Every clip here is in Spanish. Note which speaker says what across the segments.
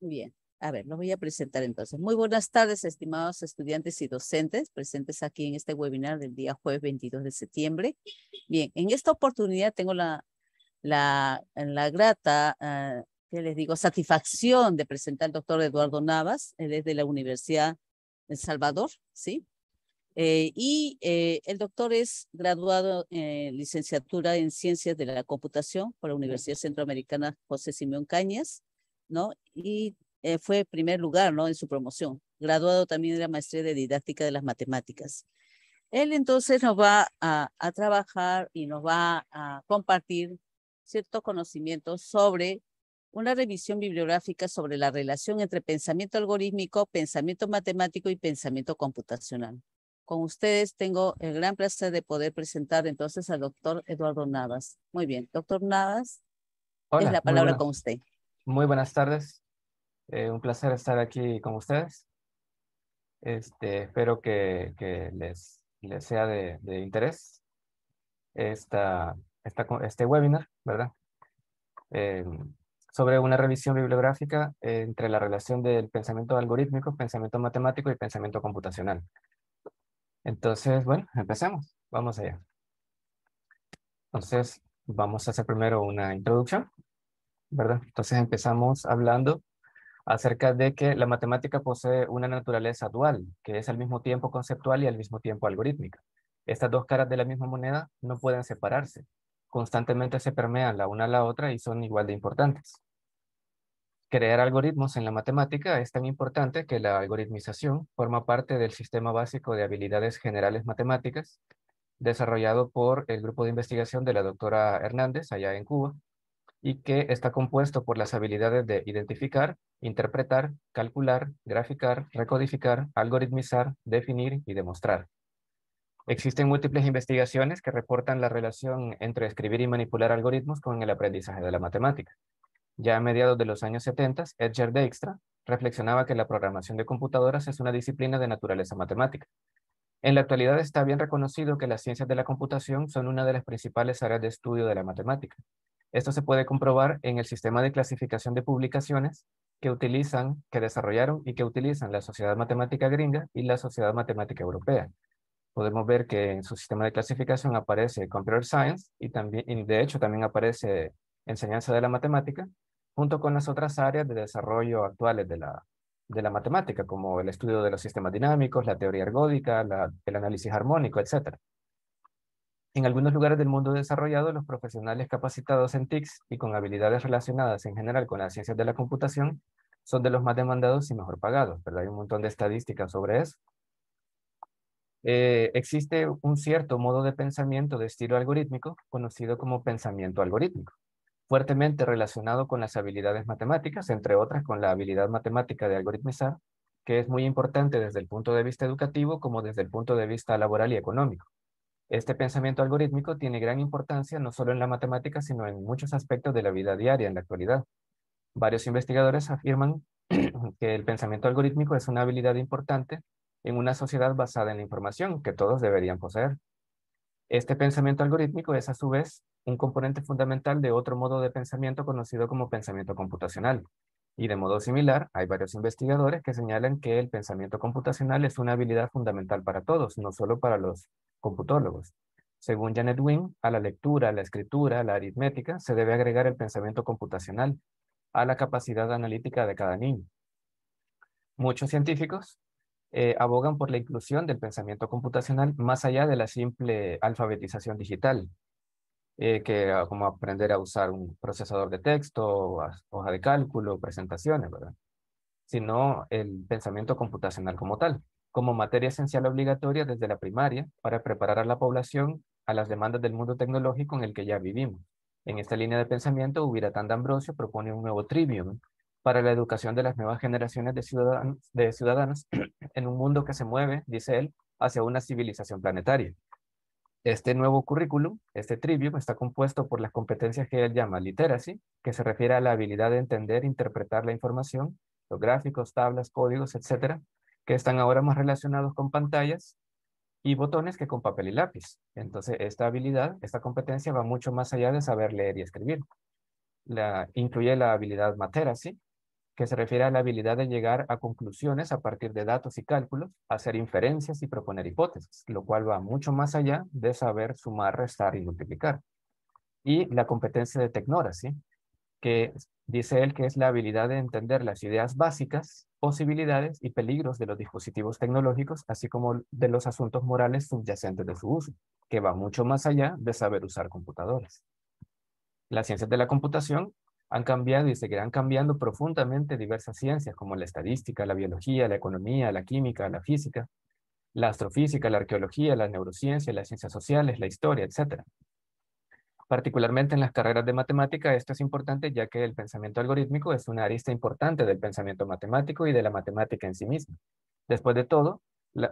Speaker 1: bien. A ver, lo voy a presentar entonces. Muy buenas tardes, estimados estudiantes y docentes presentes aquí en este webinar del día jueves 22 de septiembre. Bien, en esta oportunidad tengo la, la, la grata, eh, que les digo, satisfacción de presentar al doctor Eduardo Navas. Él es de la Universidad El Salvador, ¿sí? Eh, y eh, el doctor es graduado en licenciatura en Ciencias de la Computación por la Universidad Centroamericana José Simeón Cañas, ¿no? Y eh, fue primer lugar, ¿no? En su promoción. Graduado también de la maestría de didáctica de las matemáticas. Él entonces nos va a, a trabajar y nos va a compartir ciertos conocimientos sobre una revisión bibliográfica sobre la relación entre pensamiento algorítmico, pensamiento matemático y pensamiento computacional. Con ustedes tengo el gran placer de poder presentar entonces al doctor Eduardo Navas. Muy bien, doctor Navas,
Speaker 2: es la palabra con usted. Muy buenas tardes. Eh, un placer estar aquí con ustedes. Este, espero que, les, les, sea de, interés esta, este webinar, ¿verdad? Eh, sobre una revisión bibliográfica entre la relación del pensamiento algorítmico, pensamiento matemático y pensamiento computacional. Entonces, bueno, empecemos. Vamos allá. Entonces, vamos a hacer primero una introducción, ¿verdad? Entonces empezamos hablando acerca de que la matemática posee una naturaleza dual, que es al mismo tiempo conceptual y al mismo tiempo algorítmica. Estas dos caras de la misma moneda no pueden separarse, constantemente se permean la una a la otra y son igual de importantes. Crear algoritmos en la matemática es tan importante que la algoritmización forma parte del Sistema Básico de Habilidades Generales Matemáticas, desarrollado por el grupo de investigación de la doctora Hernández allá en Cuba, y que está compuesto por las habilidades de identificar, interpretar, calcular, graficar, recodificar, algoritmizar, definir y demostrar. Existen múltiples investigaciones que reportan la relación entre escribir y manipular algoritmos con el aprendizaje de la matemática. Ya a mediados de los años 70, Edger Dijkstra reflexionaba que la programación de computadoras es una disciplina de naturaleza matemática. En la actualidad está bien reconocido que las ciencias de la computación son una de las principales áreas de estudio de la matemática. Esto se puede comprobar en el sistema de clasificación de publicaciones que utilizan, que desarrollaron y que utilizan la Sociedad Matemática Gringa y la Sociedad Matemática Europea. Podemos ver que en su sistema de clasificación aparece Computer Science y, también, y de hecho también aparece Enseñanza de la Matemática junto con las otras áreas de desarrollo actuales de la, de la matemática, como el estudio de los sistemas dinámicos, la teoría ergódica, el análisis armónico, etc. En algunos lugares del mundo desarrollado, los profesionales capacitados en TICs y con habilidades relacionadas en general con las ciencias de la computación son de los más demandados y mejor pagados, pero Hay un montón de estadísticas sobre eso. Eh, existe un cierto modo de pensamiento de estilo algorítmico conocido como pensamiento algorítmico fuertemente relacionado con las habilidades matemáticas, entre otras con la habilidad matemática de algoritmizar, que es muy importante desde el punto de vista educativo como desde el punto de vista laboral y económico. Este pensamiento algorítmico tiene gran importancia no solo en la matemática, sino en muchos aspectos de la vida diaria en la actualidad. Varios investigadores afirman que el pensamiento algorítmico es una habilidad importante en una sociedad basada en la información que todos deberían poseer. Este pensamiento algorítmico es a su vez un componente fundamental de otro modo de pensamiento conocido como pensamiento computacional. Y de modo similar, hay varios investigadores que señalan que el pensamiento computacional es una habilidad fundamental para todos, no solo para los computólogos. Según Janet Wing a la lectura, a la escritura, a la aritmética, se debe agregar el pensamiento computacional a la capacidad analítica de cada niño. Muchos científicos eh, abogan por la inclusión del pensamiento computacional más allá de la simple alfabetización digital, eh, que ah, como aprender a usar un procesador de texto, hoja de cálculo, presentaciones, ¿verdad? Sino el pensamiento computacional como tal, como materia esencial obligatoria desde la primaria para preparar a la población a las demandas del mundo tecnológico en el que ya vivimos. En esta línea de pensamiento, Ubiratán D'Ambrosio propone un nuevo trivium para la educación de las nuevas generaciones de de ciudadanos en un mundo que se mueve, dice él, hacia una civilización planetaria. Este nuevo currículum, este trivium, está compuesto por las competencias que él llama literacy, que se refiere a la habilidad de entender e interpretar la información, los gráficos, tablas, códigos, etcétera, que están ahora más relacionados con pantallas y botones que con papel y lápiz. Entonces, esta habilidad, esta competencia va mucho más allá de saber leer y escribir. La, incluye la habilidad materacy, que se refiere a la habilidad de llegar a conclusiones a partir de datos y cálculos, hacer inferencias y proponer hipótesis, lo cual va mucho más allá de saber sumar, restar y multiplicar. Y la competencia de sí, que dice él que es la habilidad de entender las ideas básicas, posibilidades y peligros de los dispositivos tecnológicos, así como de los asuntos morales subyacentes de su uso, que va mucho más allá de saber usar computadoras. Las ciencias de la computación han cambiado y seguirán cambiando profundamente diversas ciencias como la estadística, la biología, la economía, la química, la física, la astrofísica, la arqueología, la neurociencia, las ciencias sociales, la historia, etc. Particularmente en las carreras de matemática esto es importante ya que el pensamiento algorítmico es una arista importante del pensamiento matemático y de la matemática en sí misma. Después de todo,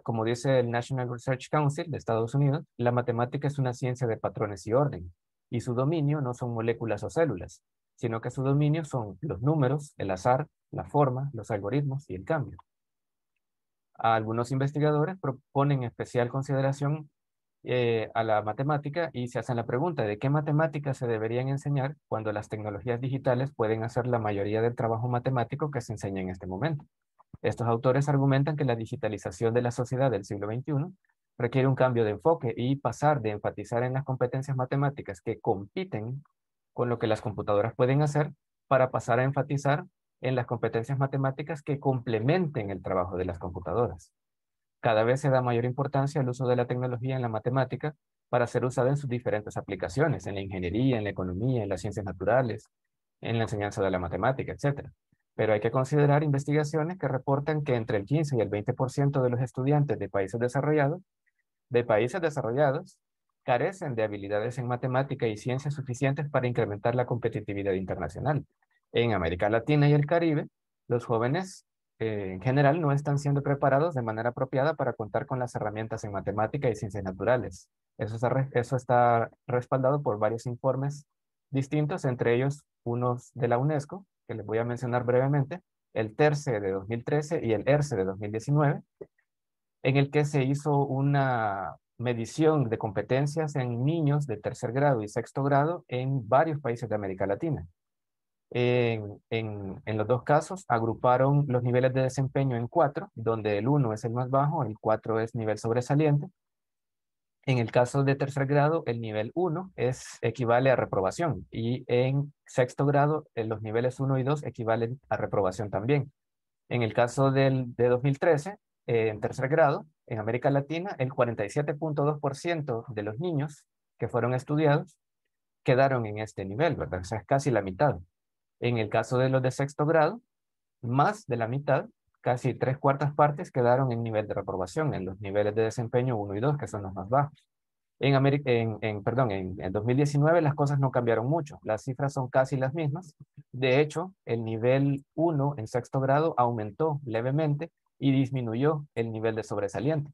Speaker 2: como dice el National Research Council de Estados Unidos, la matemática es una ciencia de patrones y orden, y su dominio no son moléculas o células, sino que su dominio son los números, el azar, la forma, los algoritmos y el cambio. Algunos investigadores proponen especial consideración eh, a la matemática y se hacen la pregunta de qué matemáticas se deberían enseñar cuando las tecnologías digitales pueden hacer la mayoría del trabajo matemático que se enseña en este momento. Estos autores argumentan que la digitalización de la sociedad del siglo XXI requiere un cambio de enfoque y pasar de enfatizar en las competencias matemáticas que compiten con lo que las computadoras pueden hacer para pasar a enfatizar en las competencias matemáticas que complementen el trabajo de las computadoras. Cada vez se da mayor importancia al uso de la tecnología en la matemática para ser usada en sus diferentes aplicaciones, en la ingeniería, en la economía, en las ciencias naturales, en la enseñanza de la matemática, etc. Pero hay que considerar investigaciones que reportan que entre el 15 y el 20% de los estudiantes de países desarrollados, de países desarrollados, carecen de habilidades en matemática y ciencias suficientes para incrementar la competitividad internacional. En América Latina y el Caribe, los jóvenes eh, en general no están siendo preparados de manera apropiada para contar con las herramientas en matemática y ciencias naturales. Eso está, eso está respaldado por varios informes distintos, entre ellos unos de la UNESCO, que les voy a mencionar brevemente, el TERCE e de 2013 y el ERCE e de 2019, en el que se hizo una medición de competencias en niños de tercer grado y sexto grado en varios países de América Latina. En, los dos casos agruparon los niveles de desempeño en cuatro, donde el uno es el más bajo, el cuatro es nivel sobresaliente. En el caso de tercer grado, el nivel uno es, equivale a reprobación y en sexto grado eh, los niveles uno y dos equivalen a reprobación también. En el caso del, de 2013, eh, en tercer grado, en América Latina, el 47.2% de los niños que fueron estudiados quedaron en este nivel, ¿verdad? O sea, es casi la mitad. En el caso de los de sexto grado, más de la mitad, casi tres cuartas partes, quedaron en nivel de reprobación, en los niveles de desempeño 1 y 2, que son los más bajos. En, en, perdón, 2019 las cosas no cambiaron mucho, las cifras son casi las mismas. De hecho, el nivel 1 en sexto grado aumentó levemente y disminuyó el nivel de sobresaliente,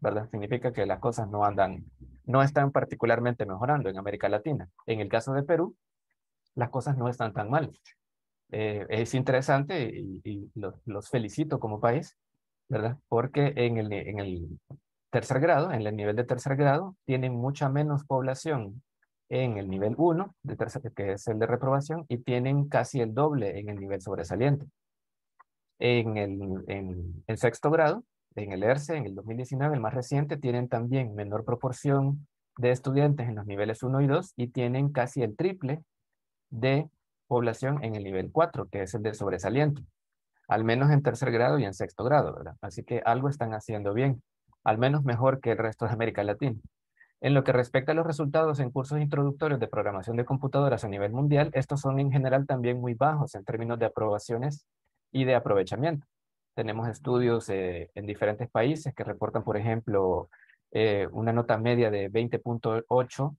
Speaker 2: ¿verdad? Significa que las cosas no andan, no están particularmente mejorando en América Latina. En el caso de Perú, las cosas no están tan mal. Eh, es interesante y, los, felicito como país, ¿verdad? Porque en el, en el tercer grado, en el nivel de tercer grado, tienen mucha menos población en el nivel 1, que es el de reprobación, y tienen casi el doble en el nivel sobresaliente en el, sexto grado, en el ERCE, en el 2019, el más reciente, tienen también menor proporción de estudiantes en los niveles 1 y 2 y tienen casi el triple de población en el nivel 4, que es el de sobresaliente, al menos en tercer grado y en sexto grado, ¿verdad? Así que algo están haciendo bien, al menos mejor que el resto de América Latina. En lo que respecta a los resultados en cursos introductorios de programación de computadoras a nivel mundial, estos son en general también muy bajos en términos de aprobaciones y de aprovechamiento. Tenemos estudios eh, en diferentes países que reportan, por ejemplo, eh, una nota media de 20.8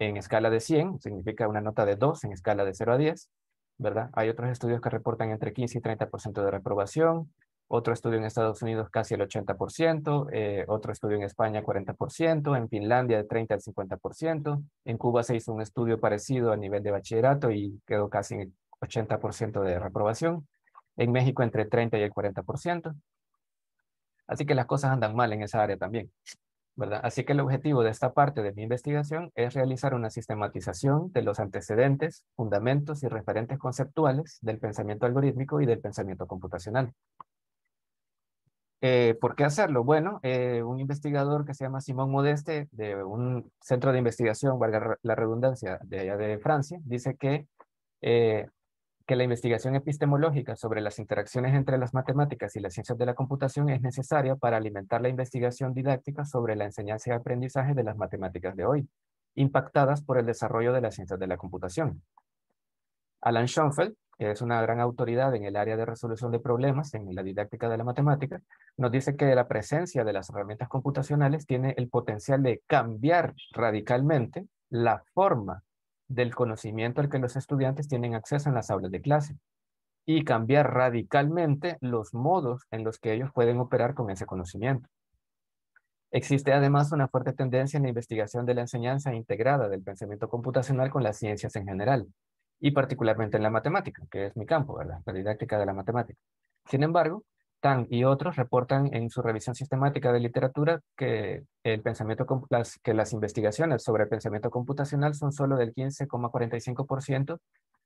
Speaker 2: en escala de 100, significa una nota de 2 en escala de 0 a 10, ¿verdad? Hay otros estudios que reportan entre 15 y 30% de reprobación, otro estudio en Estados Unidos casi el 80%, eh, otro estudio en España 40%, en Finlandia de 30 al 50%, en Cuba se hizo un estudio parecido a nivel de bachillerato y quedó casi 80% de reprobación en México entre el 30 y el 40%. Así que las cosas andan mal en esa área también. Así que el objetivo de esta parte de mi investigación es realizar una sistematización de los antecedentes, fundamentos y referentes conceptuales del pensamiento algorítmico y del pensamiento computacional. Eh, ¿Por qué hacerlo? Bueno, eh, un investigador que se llama Simón Modeste, de un centro de investigación, valga la redundancia, de allá de Francia, dice que eh, que la investigación epistemológica sobre las interacciones entre las matemáticas y las ciencias de la computación es necesaria para alimentar la investigación didáctica sobre la enseñanza y aprendizaje de las matemáticas de hoy, impactadas por el desarrollo de las ciencias de la computación. Alan Schoenfeld, que es una gran autoridad en el área de resolución de problemas en la didáctica de la matemática, nos dice que la presencia de las herramientas computacionales tiene el potencial de cambiar radicalmente la forma del conocimiento al que los estudiantes tienen acceso en las aulas de clase y cambiar radicalmente los modos en los que ellos pueden operar con ese conocimiento. Existe además una fuerte tendencia en la investigación de la enseñanza integrada del pensamiento computacional con las ciencias en general, y particularmente en la matemática, que es mi campo, ¿verdad? la didáctica de la matemática. Sin embargo, Tan y otros reportan en su revisión sistemática de literatura que, el que las investigaciones sobre el pensamiento computacional son solo del 15,45%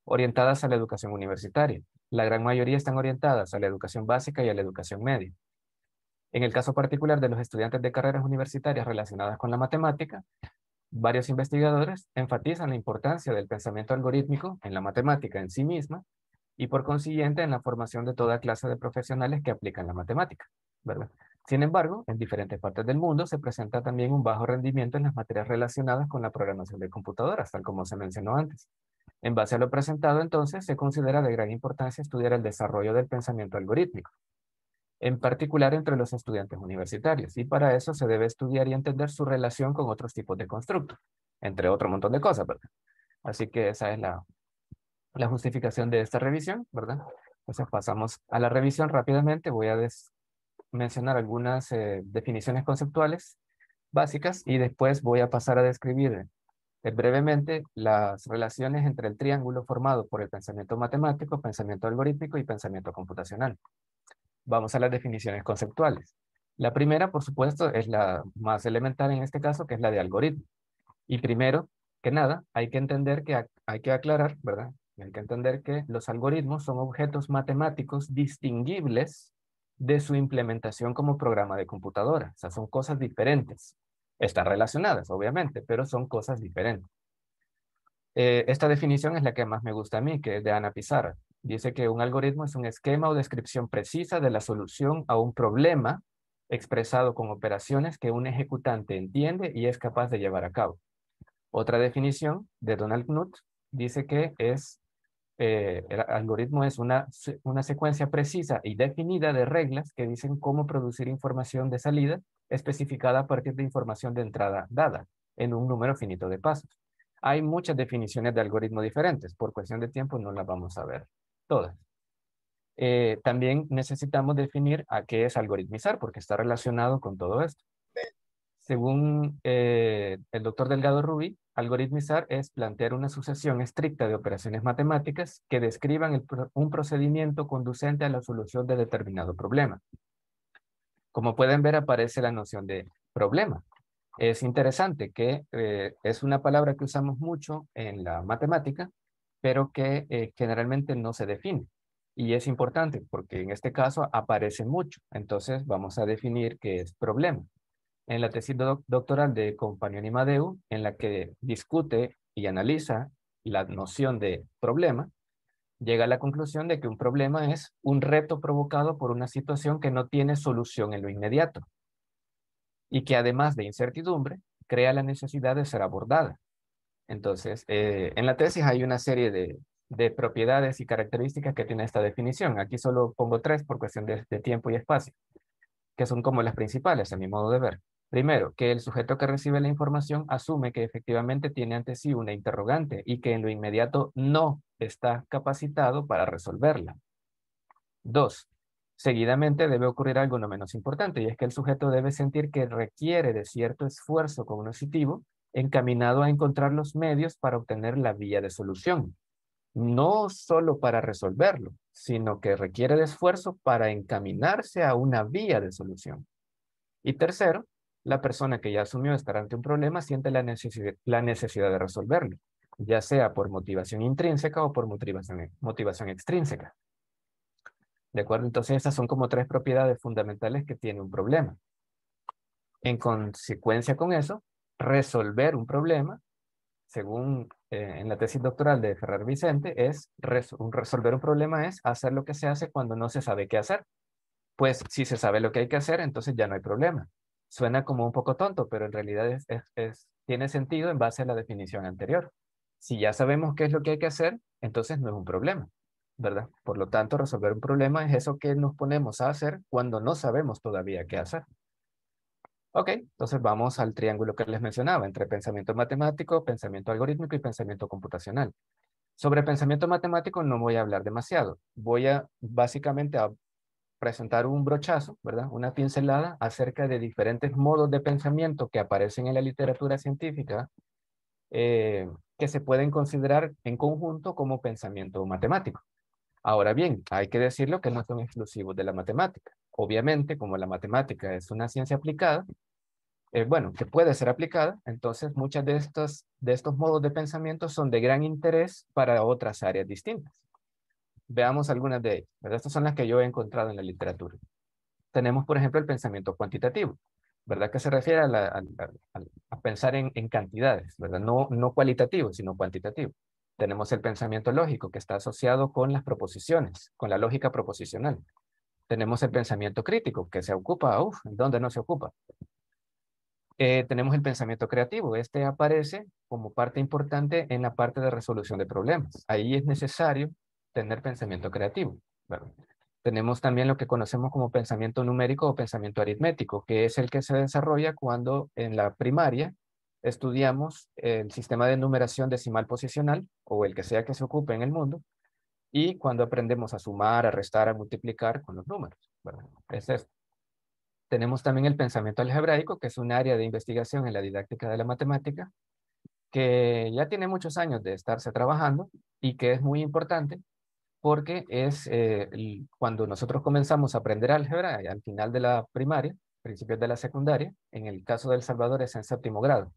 Speaker 2: orientadas a la educación universitaria. La gran mayoría están orientadas a la educación básica y a la educación media. En el caso particular de los estudiantes de carreras universitarias relacionadas con la matemática, varios investigadores enfatizan la importancia del pensamiento algorítmico en la matemática en sí misma y por consiguiente en la formación de toda clase de profesionales que aplican la matemática, ¿verdad? Sin embargo, en diferentes partes del mundo se presenta también un bajo rendimiento en las materias relacionadas con la programación de computadoras, tal como se mencionó antes. En base a lo presentado, entonces, se considera de gran importancia estudiar el desarrollo del pensamiento algorítmico, en particular entre los estudiantes universitarios, y para eso se debe estudiar y entender su relación con otros tipos de constructos, entre otro montón de cosas, ¿verdad? Así que esa es la la justificación de esta revisión, ¿verdad? Entonces pasamos a la revisión rápidamente. Voy a mencionar algunas eh, definiciones conceptuales básicas y después voy a pasar a describir eh, brevemente las relaciones entre el triángulo formado por el pensamiento matemático, pensamiento algorítmico y pensamiento computacional. Vamos a las definiciones conceptuales. La primera, por supuesto, es la más elemental en este caso, que es la de algoritmo. Y primero que nada, hay que entender que hay que aclarar, ¿verdad? Hay que entender que los algoritmos son objetos matemáticos distinguibles de su implementación como programa de computadora. O sea, son cosas diferentes. Están relacionadas, obviamente, pero son cosas diferentes. Eh, esta definición es la que más me gusta a mí, que es de Ana Pizarra. Dice que un algoritmo es un esquema o descripción precisa de la solución a un problema expresado con operaciones que un ejecutante entiende y es capaz de llevar a cabo. Otra definición de Donald Knuth dice que es eh, el algoritmo es una, secuencia precisa y definida de reglas que dicen cómo producir información de salida especificada a partir de información de entrada dada en un número finito de pasos. Hay muchas definiciones de algoritmo diferentes. Por cuestión de tiempo no las vamos a ver todas. Eh, también necesitamos definir a qué es algoritmizar porque está relacionado con todo esto. Según eh, el doctor Delgado Rubí, algoritmizar es plantear una sucesión estricta de operaciones matemáticas que describan un procedimiento conducente a la solución de determinado problema. Como pueden ver, aparece la noción de problema. Es interesante que eh, es una palabra que usamos mucho en la matemática, pero que eh, generalmente no se define. Y es importante porque en este caso aparece mucho. Entonces vamos a definir qué es problema en la tesis doctoral de y Madeu, en la que discute y analiza la noción de problema, llega a la conclusión de que un problema es un reto provocado por una situación que no tiene solución en lo inmediato y que además de incertidumbre, crea la necesidad de ser abordada. Entonces, eh, en la tesis hay una serie de, propiedades y características que tiene esta definición. Aquí solo pongo tres por cuestión de tiempo y espacio, que son como las principales, a mi modo de ver. Primero, que el sujeto que recibe la información asume que efectivamente tiene ante sí una interrogante y que en lo inmediato no está capacitado para resolverla. Dos, seguidamente debe ocurrir algo no menos importante y es que el sujeto debe sentir que requiere de cierto esfuerzo cognitivo encaminado a encontrar los medios para obtener la vía de solución. No solo para resolverlo, sino que requiere de esfuerzo para encaminarse a una vía de solución. Y tercero, la persona que ya asumió estar ante un problema siente la necesidad, la necesidad de resolverlo, ya sea por motivación intrínseca o por motivación, motivación extrínseca. ¿De acuerdo? Entonces, estas son como tres propiedades fundamentales que tiene un problema. En consecuencia con eso, resolver un problema, según eh, en la tesis doctoral de Ferrer Vicente, es resolver un problema es hacer lo que se hace cuando no se sabe qué hacer. Pues si se sabe lo que hay que hacer, entonces ya no hay problema suena como un poco tonto, pero en realidad tiene sentido en base a la definición anterior. Si ya sabemos qué es lo que hay que hacer, entonces no es un problema, ¿verdad? Por lo tanto, resolver un problema es eso que nos ponemos a hacer cuando no sabemos todavía qué hacer. Ok, entonces vamos al triángulo que les mencionaba, entre pensamiento matemático, pensamiento algorítmico y pensamiento computacional. Sobre pensamiento matemático no voy a hablar demasiado. Voy a básicamente a presentar un brochazo, ¿verdad? Una pincelada acerca de diferentes modos de pensamiento que aparecen en la literatura científica eh, que se pueden considerar en conjunto como pensamiento matemático. Ahora bien, hay que decirlo que no son exclusivos de la matemática. Obviamente, como la matemática es una ciencia aplicada, eh, bueno, que puede ser aplicada, entonces muchas de estos, de estos modos de pensamiento son de gran interés para otras áreas distintas. Veamos algunas de ellas. Estas son las que yo he encontrado en la literatura. Tenemos, por ejemplo, el pensamiento cuantitativo, ¿verdad? Que se refiere a, pensar en, cantidades, ¿verdad? No, no cualitativo, sino cuantitativo. Tenemos el pensamiento lógico, que está asociado con las proposiciones, con la lógica proposicional. Tenemos el pensamiento crítico, que se ocupa, uff, ¿dónde no se ocupa? Eh, tenemos el pensamiento creativo. Este aparece como parte importante en la parte de resolución de problemas. Ahí es necesario tener pensamiento creativo. Tenemos también lo que conocemos como pensamiento numérico o pensamiento aritmético, que es el que se desarrolla cuando en la primaria estudiamos el sistema de numeración decimal posicional o el que sea que se ocupe en el mundo y cuando aprendemos a sumar, a restar, a multiplicar con los números. es esto. Tenemos también el pensamiento algebraico, que es un área de investigación en la didáctica de la matemática, que ya tiene muchos años de estarse trabajando y que es muy importante porque es eh, cuando nosotros comenzamos a aprender álgebra eh, al final de la primaria, principios de la secundaria, en el caso de El Salvador es en séptimo grado.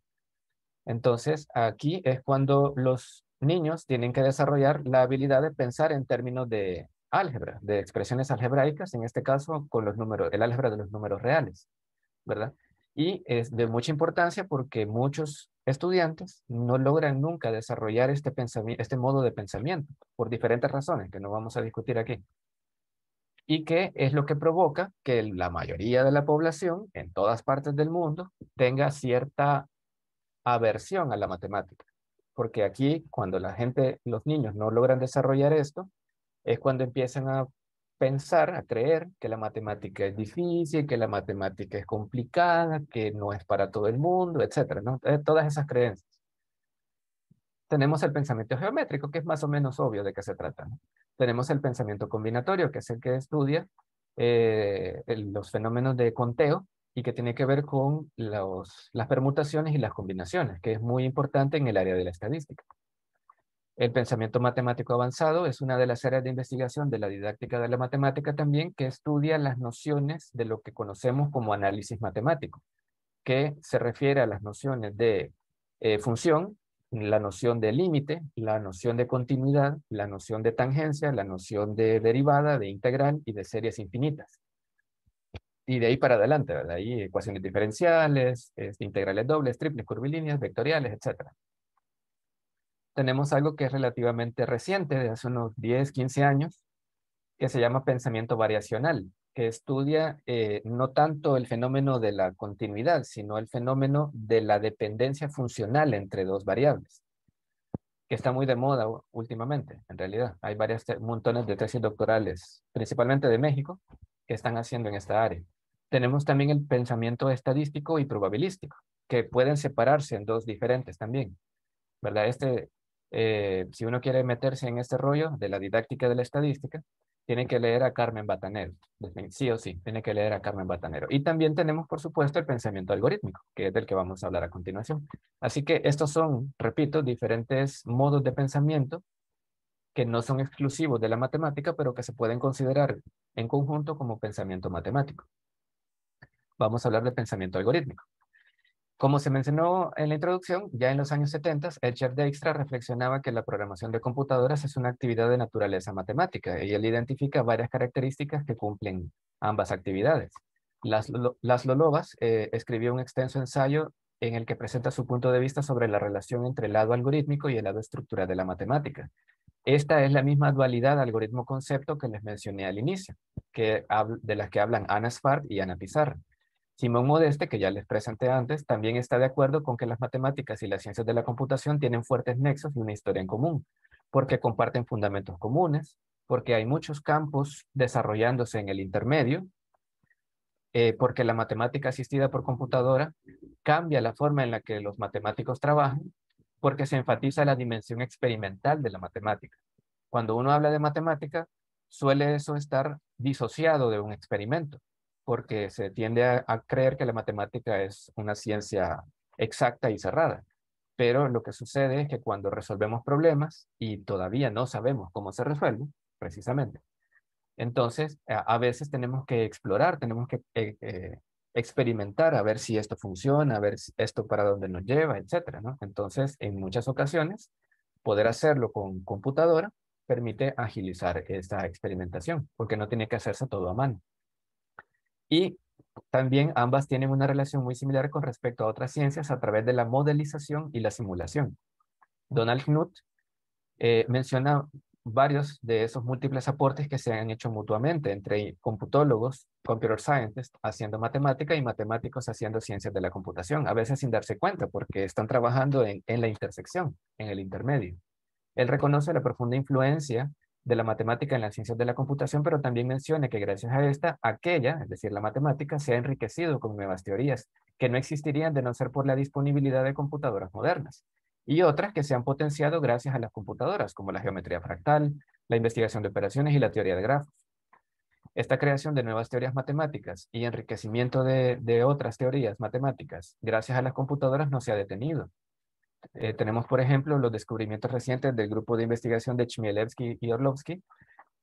Speaker 2: Entonces, aquí es cuando los niños tienen que desarrollar la habilidad de pensar en términos de álgebra, de expresiones algebraicas, en este caso con los números, el álgebra de los números reales, ¿verdad? Y es de mucha importancia porque muchos estudiantes no logran nunca desarrollar este, este, modo de pensamiento por diferentes razones que no vamos a discutir aquí. Y que es lo que provoca que la mayoría de la población en todas partes del mundo tenga cierta aversión a la matemática. Porque aquí, cuando la gente, los niños no logran desarrollar esto, es cuando empiezan a pensar, a creer que la matemática es difícil, que la matemática es complicada, que no es para todo el mundo, etc. ¿no? Eh, todas esas creencias. Tenemos el pensamiento geométrico, que es más o menos obvio de qué se trata. Tenemos el pensamiento combinatorio, que es el que estudia eh, los fenómenos de conteo y que tiene que ver con las permutaciones y las combinaciones, que es muy importante en el área de la estadística. El pensamiento matemático avanzado es una de las áreas de investigación de la didáctica de la matemática también que estudia las nociones de lo que conocemos como análisis matemático, que se refiere a las nociones de eh, función, la noción de límite, la noción de continuidad, la noción de tangencia, la noción de derivada, de integral y de series infinitas. Y de ahí para adelante, ¿verdad? Ahí ecuaciones diferenciales, este, integrales dobles, triples, curvilíneas, vectoriales, etcétera tenemos algo que es relativamente reciente, de hace unos 10, 15 años, que se llama pensamiento variacional, que estudia eh, no tanto el fenómeno de la continuidad, sino el fenómeno de la dependencia funcional entre dos variables, que está muy de moda últimamente, en realidad. Hay varios montones de tesis doctorales, principalmente de México, que están haciendo en esta área. Tenemos también el pensamiento estadístico y probabilístico, que pueden separarse en dos diferentes también. ¿verdad? Este eh, si uno quiere meterse en este rollo de la didáctica de la estadística, tiene que leer a Carmen Batanero, sí o sí, tiene que leer a Carmen Batanero. Y también tenemos, por supuesto, el pensamiento algorítmico, que es del que vamos a hablar a continuación. Así que estos son, repito, diferentes modos de pensamiento que no son exclusivos de la matemática, pero que se pueden considerar en conjunto como pensamiento matemático. Vamos a hablar de pensamiento algorítmico. Como se mencionó en la introducción, ya en los años 70, de extra reflexionaba que la programación de computadoras es una actividad de naturaleza matemática y él identifica varias características que cumplen ambas actividades. Las, Las Lolobas eh, escribió un extenso ensayo en el que presenta su punto de vista sobre la relación entre el lado algorítmico y el lado estructural de la matemática. Esta es la misma dualidad algoritmo-concepto que les mencioné al inicio, que, de las que hablan Ana Svart y Ana Pizarro. Simón Modeste, que ya les presenté antes, también está de acuerdo con que las matemáticas y las ciencias de la computación tienen fuertes nexos y una historia en común, porque comparten fundamentos comunes, porque hay muchos campos desarrollándose en el intermedio, eh, porque la matemática asistida por computadora cambia la forma en la que los matemáticos trabajan, porque se enfatiza la dimensión experimental de la matemática. Cuando uno habla de matemática, suele eso estar disociado de un experimento porque se tiende a, creer que la matemática es una ciencia exacta y cerrada. Pero lo que sucede es que cuando resolvemos problemas y todavía no sabemos cómo se resuelven, precisamente, entonces a, veces tenemos que explorar, tenemos que eh, eh, experimentar a ver si esto funciona, a ver si esto para dónde nos lleva, etcétera, Entonces, en muchas ocasiones, poder hacerlo con computadora permite agilizar esta experimentación, porque no tiene que hacerse todo a mano. Y también ambas tienen una relación muy similar con respecto a otras ciencias a través de la modelización y la simulación. Donald Knuth eh, menciona varios de esos múltiples aportes que se han hecho mutuamente entre computólogos, computer scientists haciendo matemática y matemáticos haciendo ciencias de la computación, a veces sin darse cuenta porque están trabajando en, en la intersección, en el intermedio. Él reconoce la profunda influencia de la matemática en las ciencias de la computación, pero también menciona que gracias a esta, aquella, es decir, la matemática, se ha enriquecido con nuevas teorías que no existirían de no ser por la disponibilidad de computadoras modernas, y otras que se han potenciado gracias a las computadoras, como la geometría fractal, la investigación de operaciones y la teoría de grafos. Esta creación de nuevas teorías matemáticas y enriquecimiento de, de otras teorías matemáticas gracias a las computadoras no se ha detenido, eh, tenemos, por ejemplo, los descubrimientos recientes del grupo de investigación de Chmielewski y Orlovsky,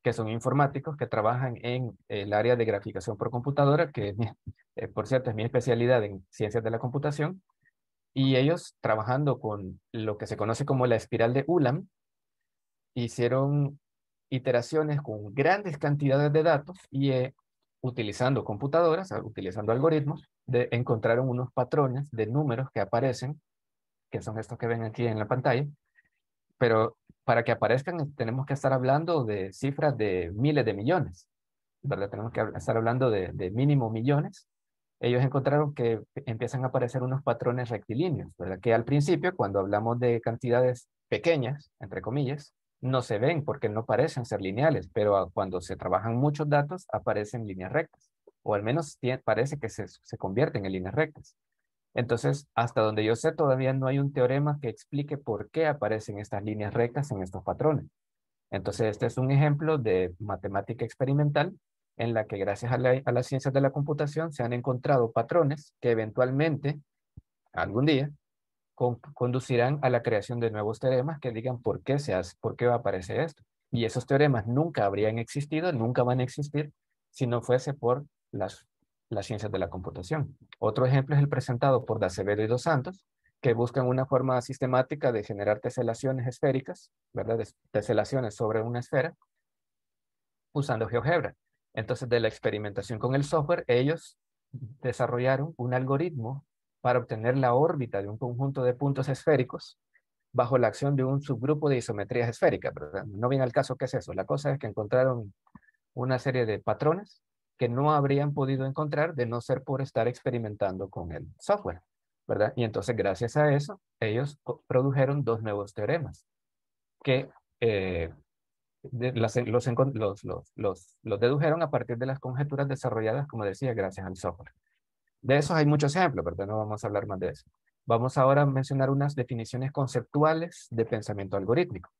Speaker 2: que son informáticos que trabajan en el área de graficación por computadora, que eh, por cierto es mi especialidad en ciencias de la computación, y ellos trabajando con lo que se conoce como la espiral de Ulam, hicieron iteraciones con grandes cantidades de datos y eh, utilizando computadoras, ah, utilizando algoritmos, encontraron unos patrones de números que aparecen que son estos que ven aquí en la pantalla, pero para que aparezcan tenemos que estar hablando de cifras de miles de millones, ¿verdad? Tenemos que estar hablando de, mínimo millones. Ellos encontraron que empiezan a aparecer unos patrones rectilíneos, ¿verdad? Que al principio, cuando hablamos de cantidades pequeñas, entre comillas, no se ven porque no parecen ser lineales, pero cuando se trabajan muchos datos aparecen líneas rectas, o al menos parece que se convierten en líneas rectas. Entonces, hasta donde yo sé, todavía no hay un teorema que explique por qué aparecen estas líneas rectas en estos patrones. Entonces, este es un ejemplo de matemática experimental en la que gracias a, las ciencias de la computación se han encontrado patrones que eventualmente, algún día, conducirán a la creación de nuevos teoremas que digan por qué, se hace, por qué aparece esto. Y esos teoremas nunca habrían existido, nunca van a existir, si no fuese por las las ciencias de la computación. Otro ejemplo es el presentado por Dacevedo y Dos Santos, que buscan una forma sistemática de generar teselaciones esféricas, ¿verdad? Teselaciones sobre una esfera, usando GeoGebra. Entonces, de la experimentación con el software, ellos desarrollaron un algoritmo para obtener la órbita de un conjunto de puntos esféricos bajo la acción de un subgrupo de isometrías esféricas. ¿verdad? No viene al caso qué es eso. La cosa es que encontraron una serie de patrones que no habrían podido encontrar de no ser por estar experimentando con el software, ¿verdad? Y entonces, gracias a eso, ellos produjeron dos nuevos teoremas que eh, los, dedujeron a partir de las conjeturas desarrolladas, como decía, gracias al software. De esos hay muchos ejemplos, pero no vamos a hablar más de eso. Vamos ahora a mencionar unas definiciones conceptuales de pensamiento algorítmico.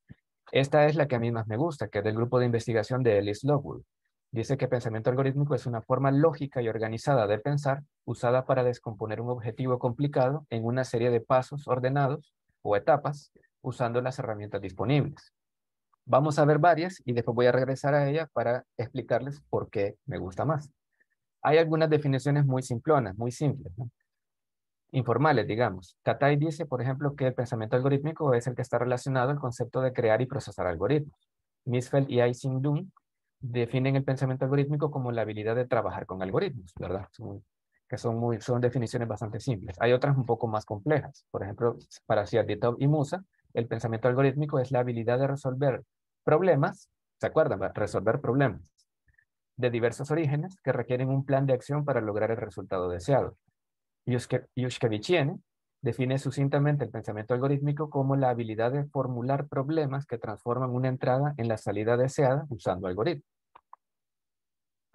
Speaker 2: Esta es la que a mí más me gusta, que es del grupo de investigación de Ellis Lockwood. Dice que pensamiento algorítmico es una forma lógica y organizada de pensar usada para descomponer un objetivo complicado en una serie de pasos ordenados o etapas usando las herramientas disponibles. Vamos a ver varias y después voy a regresar a ella para explicarles por qué me gusta más. Hay algunas definiciones muy simplonas, muy simples, informales, digamos. Katai dice, por ejemplo, que el pensamiento algorítmico es el que está relacionado al concepto de crear y procesar algoritmos. Misfeld y Doom definen el pensamiento algorítmico como la habilidad de trabajar con algoritmos, ¿verdad? que son, muy, son definiciones bastante simples. Hay otras un poco más complejas. Por ejemplo, para top y Musa, el pensamiento algorítmico es la habilidad de resolver problemas, ¿se acuerdan? Resolver problemas de diversos orígenes que requieren un plan de acción para lograr el resultado deseado. Yushkevichiene define sucintamente el pensamiento algorítmico como la habilidad de formular problemas que transforman una entrada en la salida deseada usando algoritmos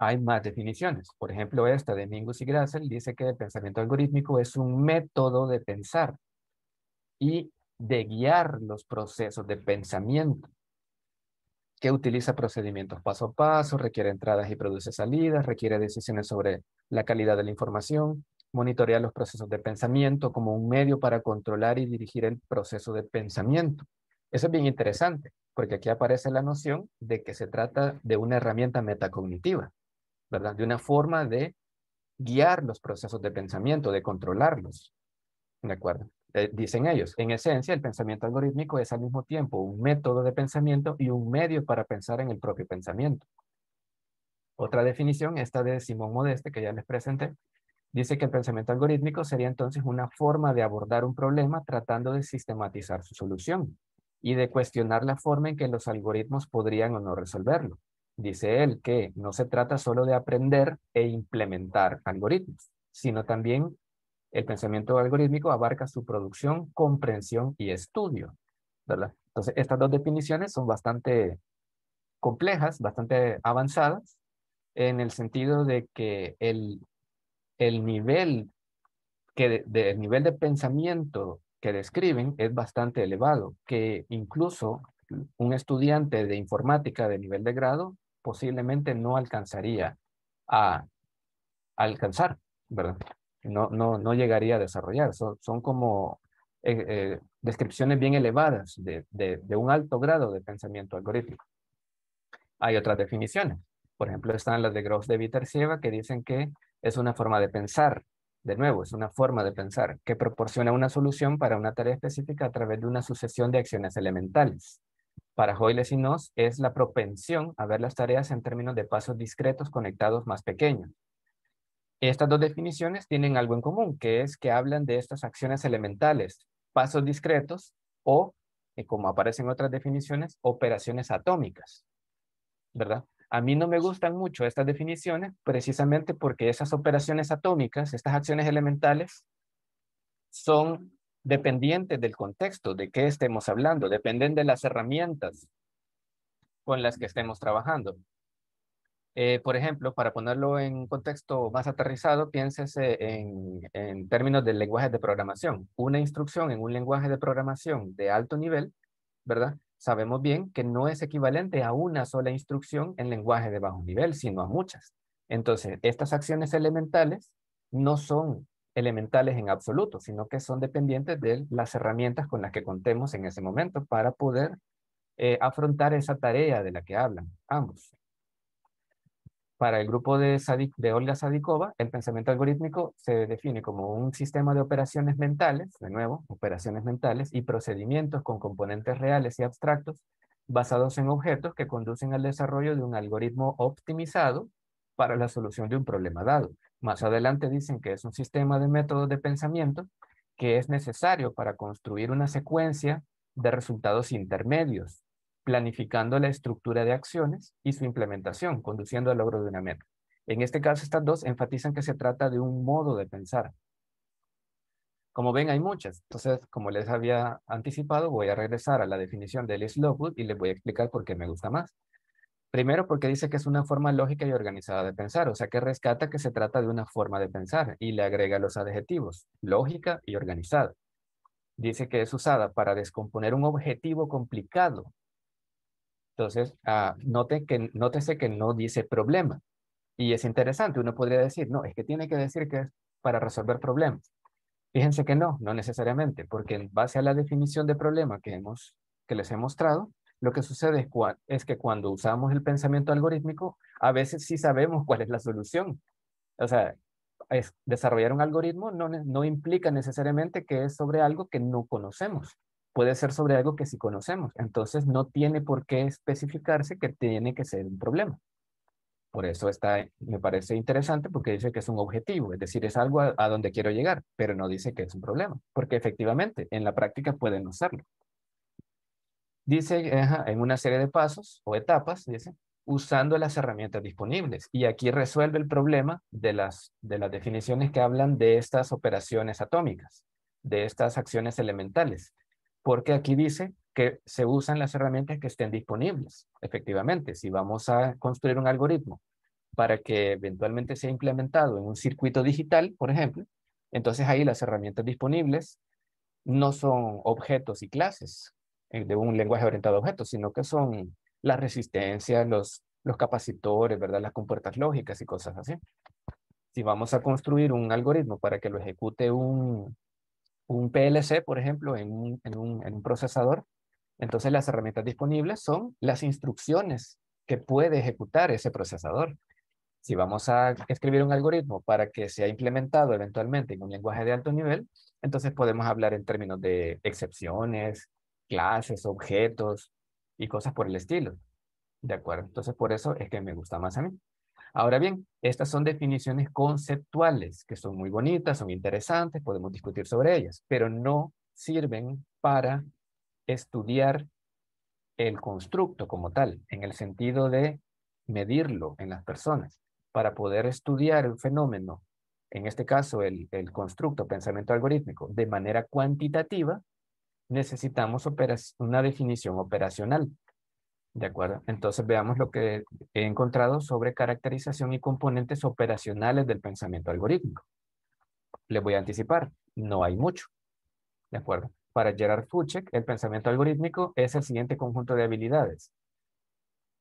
Speaker 2: hay más definiciones. Por ejemplo, esta de Mingus y Grassel dice que el pensamiento algorítmico es un método de pensar y de guiar los procesos de pensamiento que utiliza procedimientos paso a paso, requiere entradas y produce salidas, requiere decisiones sobre la calidad de la información, monitorea los procesos de pensamiento como un medio para controlar y dirigir el proceso de pensamiento. Eso es bien interesante, porque aquí aparece la noción de que se trata de una herramienta metacognitiva. De una forma de guiar los procesos de pensamiento, de controlarlos, ¿de acuerdo? Eh, dicen ellos, en esencia, el pensamiento algorítmico es al mismo tiempo un método de pensamiento y un medio para pensar en el propio pensamiento. Otra definición, esta de Simón Modeste, que ya les presenté, dice que el pensamiento algorítmico sería entonces una forma de abordar un problema tratando de sistematizar su solución y de cuestionar la forma en que los algoritmos podrían o no resolverlo dice él que no se trata solo de aprender e implementar algoritmos, sino también el pensamiento algorítmico abarca su producción, comprensión y estudio. Entonces, estas dos definiciones son bastante complejas, bastante avanzadas, en el sentido de que el, el, nivel, que el nivel de pensamiento que describen es bastante elevado, que incluso un estudiante de informática de nivel de grado posiblemente no alcanzaría a alcanzar, ¿verdad? No, no, llegaría a desarrollar. Son, como eh, eh, descripciones bien elevadas de, un alto grado de pensamiento algorítmico. Hay otras definiciones. Por ejemplo, están las de Gross de Sieva que dicen que es una forma de pensar. De nuevo, es una forma de pensar que proporciona una solución para una tarea específica a través de una sucesión de acciones elementales. Para Hoyles y nos es la propensión a ver las tareas en términos de pasos discretos conectados más pequeños. Estas dos definiciones tienen algo en común, que es que hablan de estas acciones elementales, pasos discretos o, eh, como aparecen otras definiciones, operaciones atómicas. ¿Verdad? A mí no me gustan mucho estas definiciones precisamente porque esas operaciones atómicas, estas acciones elementales, son dependiente del contexto de qué estemos hablando, dependen de las herramientas con las que estemos trabajando. Eh, por ejemplo, para ponerlo en un contexto más aterrizado, piénsese en, términos de lenguaje de programación. Una instrucción en un lenguaje de programación de alto nivel, ¿verdad? Sabemos bien que no es equivalente a una sola instrucción en lenguaje de bajo nivel, sino a muchas. Entonces, estas acciones elementales no son elementales en absoluto, sino que son dependientes de las herramientas con las que contemos en ese momento para poder eh, afrontar esa tarea de la que hablan ambos. Para el grupo de, de Olga Sadikova, el pensamiento algorítmico se define como un sistema de operaciones mentales, de nuevo, operaciones mentales y procedimientos con componentes reales y abstractos basados en objetos que conducen al desarrollo de un algoritmo optimizado para la solución de un problema dado. Más adelante dicen que es un sistema de métodos de pensamiento que es necesario para construir una secuencia de resultados intermedios, planificando la estructura de acciones y su implementación, conduciendo al logro de una meta. En este caso, estas dos enfatizan que se trata de un modo de pensar. Como ven, hay muchas. Entonces, como les había anticipado, voy a regresar a la definición de Liz y les voy a explicar por qué me gusta más. Primero porque dice que es una forma lógica y organizada de pensar, o sea que rescata que se trata de una forma de pensar y le agrega los adjetivos, lógica y organizada. Dice que es usada para descomponer un objetivo complicado. Entonces, ah, note que, nótese que no dice problema. Y es interesante, uno podría decir, no, es que tiene que decir que es para resolver problemas. Fíjense que no, no necesariamente, porque en base a la definición de problema que, hemos, que les he mostrado, lo que sucede es, que cuando usamos el pensamiento algorítmico, a veces sí sabemos cuál es la solución. O sea, es, desarrollar un algoritmo no, no implica necesariamente que es sobre algo que no conocemos. Puede ser sobre algo que sí conocemos. Entonces, no tiene por qué especificarse que tiene que ser un problema. Por eso está, me parece interesante porque dice que es un objetivo, es decir, es algo a, a donde quiero llegar, pero no dice que es un problema, porque efectivamente en la práctica pueden usarlo. Dice, en una serie de pasos o etapas, dice, usando las herramientas disponibles. Y aquí resuelve el problema de las, de las definiciones que hablan de estas operaciones atómicas, de estas acciones elementales. Porque aquí dice que se usan las herramientas que estén disponibles. Efectivamente, si vamos a construir un algoritmo para que eventualmente sea implementado en un circuito digital, por ejemplo, entonces ahí las herramientas disponibles no son objetos y clases, eh, de un lenguaje orientado a objetos, sino que son las resistencias, los, los capacitores, ¿verdad? Las compuertas lógicas y cosas así. Si vamos a construir un algoritmo para que lo ejecute un, un PLC, por ejemplo, en en un, en un procesador, entonces las herramientas disponibles son las instrucciones que puede ejecutar ese procesador. Si vamos a escribir un algoritmo para que sea implementado eventualmente en un lenguaje de alto nivel, entonces podemos hablar en términos de excepciones, clases, objetos y cosas por el estilo. ¿De acuerdo? Entonces, por eso es que me gusta más a mí. Ahora bien, estas son definiciones conceptuales que son muy bonitas, son interesantes, podemos discutir sobre ellas, pero no sirven para estudiar el constructo como tal, en el sentido de medirlo en las personas. Para poder estudiar el fenómeno, en este caso el, el constructo pensamiento algorítmico, de manera cuantitativa, necesitamos una definición operacional. ¿De acuerdo? Entonces veamos lo que he encontrado sobre caracterización y componentes operacionales del pensamiento algorítmico. Les voy a anticipar, no hay mucho. ¿De acuerdo? Para Gerard Fuchek, el pensamiento algorítmico es el siguiente conjunto de habilidades.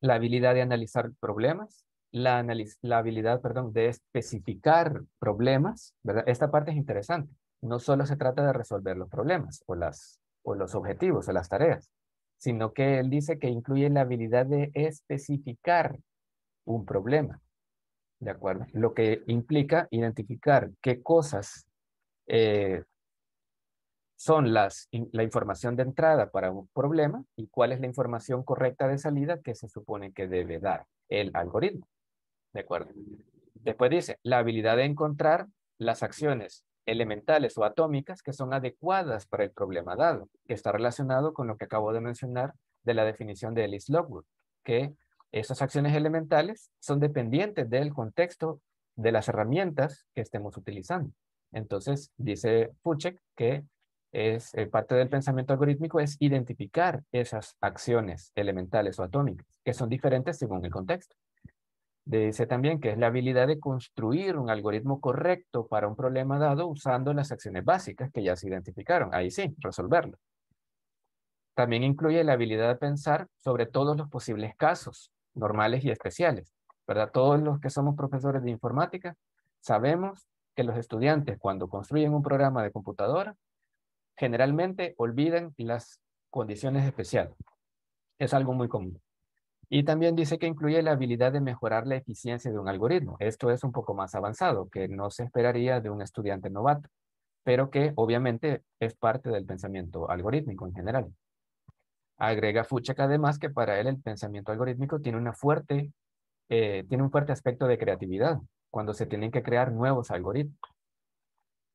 Speaker 2: La habilidad de analizar problemas, la, la habilidad perdón, de especificar problemas. ¿verdad? Esta parte es interesante. No solo se trata de resolver los problemas o las o pues, los objetivos o las tareas, sino que él dice que incluye la habilidad de especificar un problema. ¿De acuerdo? Lo que implica identificar qué cosas eh, son las, la información de entrada para un problema y cuál es la información correcta de salida que se supone que debe dar el algoritmo. ¿De acuerdo? Después dice, la habilidad de encontrar las acciones elementales o atómicas que son adecuadas para el problema dado, que está relacionado con lo que acabo de mencionar de la definición de Ellis Lockwood, que esas acciones elementales son dependientes del contexto de las herramientas que estemos utilizando. Entonces, dice Puchek que es eh, parte del pensamiento algorítmico es identificar esas acciones elementales o atómicas, que son diferentes según el contexto. Dice también que es la habilidad de construir un algoritmo correcto para un problema dado usando las acciones básicas que ya se identificaron. Ahí sí, resolverlo. También incluye la habilidad de pensar sobre todos los posibles casos, normales y especiales. ¿verdad? Todos los que somos profesores de informática sabemos que los estudiantes cuando construyen un programa de computadora generalmente olvidan las condiciones especiales. Es algo muy común. Y también dice que incluye la habilidad de mejorar la eficiencia de un algoritmo. Esto es un poco más avanzado, que no se esperaría de un estudiante novato, pero que obviamente es parte del pensamiento algorítmico en general. Agrega Fuchek además que para él el pensamiento algorítmico tiene, una fuerte, eh, tiene un fuerte aspecto de creatividad, cuando se tienen que crear nuevos algoritmos.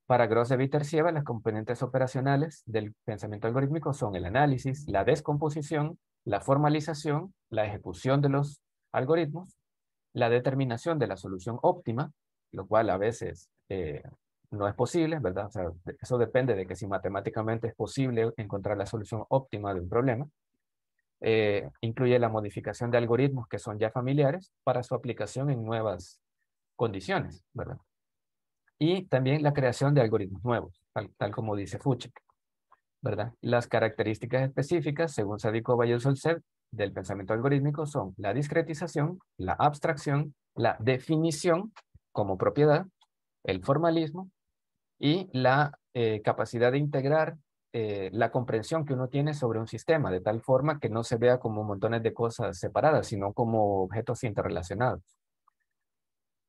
Speaker 2: Para Gross y Sieva, las componentes operacionales del pensamiento algorítmico son el análisis, la descomposición la formalización, la ejecución de los algoritmos, la determinación de la solución óptima, lo cual a veces eh, no es posible, ¿verdad? O sea, eso depende de que si matemáticamente es posible encontrar la solución óptima de un problema. Eh, incluye la modificación de algoritmos que son ya familiares para su aplicación en nuevas condiciones, ¿verdad? Y también la creación de algoritmos nuevos, tal, como dice Fuchs. Las características específicas, según Sadiko Bayusolcev, del pensamiento algorítmico son la discretización, la abstracción, la definición como propiedad, el formalismo y la eh, capacidad de integrar eh, la comprensión que uno tiene sobre un sistema, de tal forma que no se vea como montones de cosas separadas, sino como objetos interrelacionados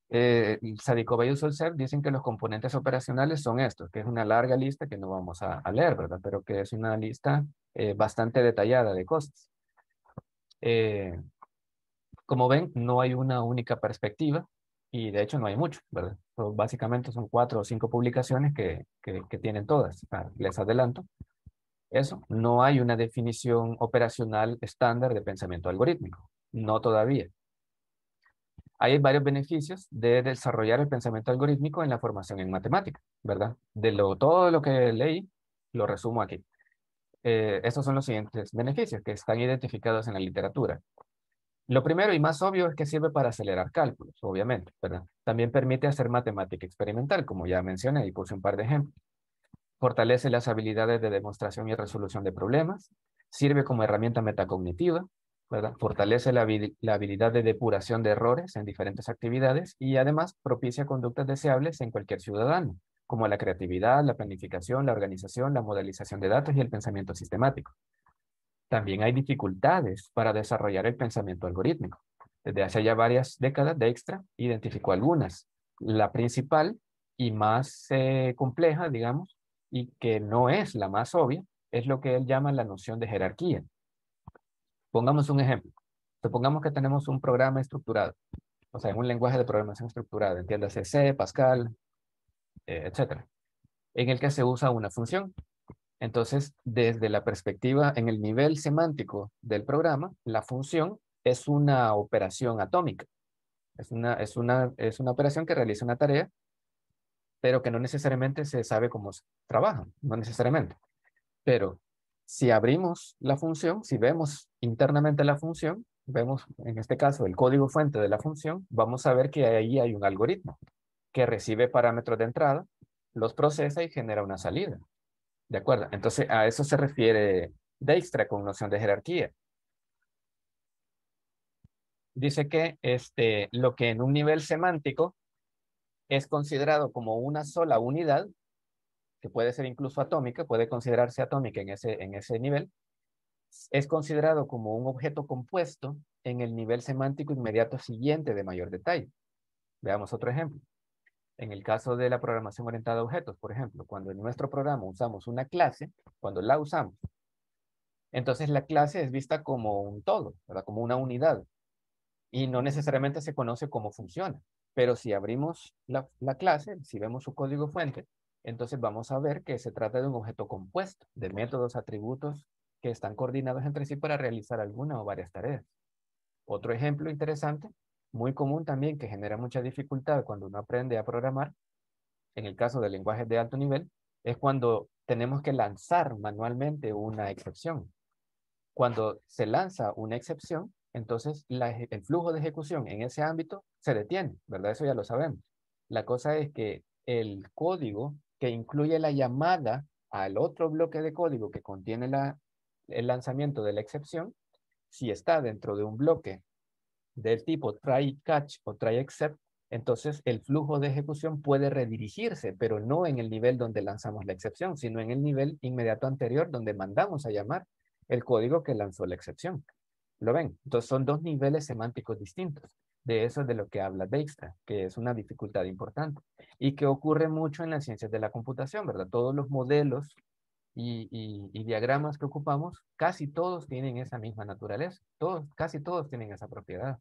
Speaker 2: eh, Sadikova y Solcer dicen que los componentes operacionales son estos, que es una larga lista que no vamos a, leer, ¿verdad? Pero que es una lista eh, bastante detallada de cosas. Eh, como ven, no hay una única perspectiva y de hecho no hay mucho, ¿verdad? básicamente son cuatro o cinco publicaciones que, tienen todas, ah, les adelanto. Eso, no hay una definición operacional estándar de pensamiento algorítmico, no todavía hay varios beneficios de desarrollar el pensamiento algorítmico en la formación en matemática, ¿verdad? De todo lo que leí, lo resumo aquí. Eh, estos son los siguientes beneficios que están identificados en la literatura. Lo primero y más obvio es que sirve para acelerar cálculos, obviamente, ¿verdad? También permite hacer matemática experimental, como ya mencioné y puse un par de ejemplos. Fortalece las habilidades de demostración y resolución de problemas. Sirve como herramienta metacognitiva. Fortalece la, habilidad de depuración de errores en diferentes actividades y además propicia conductas deseables en cualquier ciudadano, como la creatividad, la planificación, la organización, la modelización de datos y el pensamiento sistemático. También hay dificultades para desarrollar el pensamiento algorítmico. Desde hace ya varias décadas, Dextra identificó algunas. La principal y más eh, compleja, digamos, y que no es la más obvia, es lo que él llama la noción de jerarquía. Pongamos un ejemplo. Supongamos que tenemos un programa estructurado, o sea, en un lenguaje de programación estructurado, entiéndase C, Pascal, etc., eh, etcétera, en el que se usa una función. Entonces, desde la perspectiva, en el nivel semántico del programa, la función es una operación atómica. Es una, es una, es una operación que realiza una tarea, pero que no necesariamente se sabe cómo se trabaja, no necesariamente. Pero si abrimos la función, si vemos internamente la función, vemos en este caso el código fuente de la función, vamos a ver que ahí hay un algoritmo que recibe parámetros de entrada, los procesa y genera una salida. ¿De acuerdo? Entonces a eso se refiere Dijkstra con noción de jerarquía. Dice que este, lo que en un nivel semántico es considerado como una sola unidad que puede ser incluso atómica, puede considerarse atómica en ese, en ese nivel, es considerado como un objeto compuesto en el nivel semántico inmediato siguiente de mayor detalle. Veamos otro ejemplo. En el caso de la programación orientada a objetos, por ejemplo, cuando en nuestro programa usamos una clase, cuando la usamos, entonces la clase es vista como un todo, ¿verdad? como una unidad, y no necesariamente se conoce cómo funciona. Pero si abrimos la clase, si vemos su código fuente, entonces vamos a ver que se trata de un objeto compuesto de métodos, atributos que están coordinados entre sí para realizar alguna o varias tareas. Otro ejemplo interesante, muy común también, que genera mucha dificultad cuando uno aprende a programar, en el caso de lenguajes de alto nivel, es cuando tenemos que lanzar manualmente una excepción. Cuando se lanza una excepción, entonces el flujo de ejecución en ese ámbito se detiene, ¿verdad? Eso ya lo sabemos. La cosa es que el código que incluye la llamada al otro bloque de código que contiene el lanzamiento de la excepción, si está dentro de un bloque del tipo try catch o try except, entonces el flujo de ejecución puede redirigirse, pero no en el nivel donde lanzamos la excepción, sino en el nivel inmediato anterior donde mandamos a llamar el código que lanzó la excepción. ¿Lo ven? Entonces son dos niveles semánticos distintos. De eso es de lo que habla Dijkstra, que es una dificultad importante y que ocurre mucho en las ciencias de la computación, ¿verdad? Todos los modelos y, y diagramas que ocupamos, casi todos tienen esa misma naturaleza, todos, casi todos tienen esa propiedad.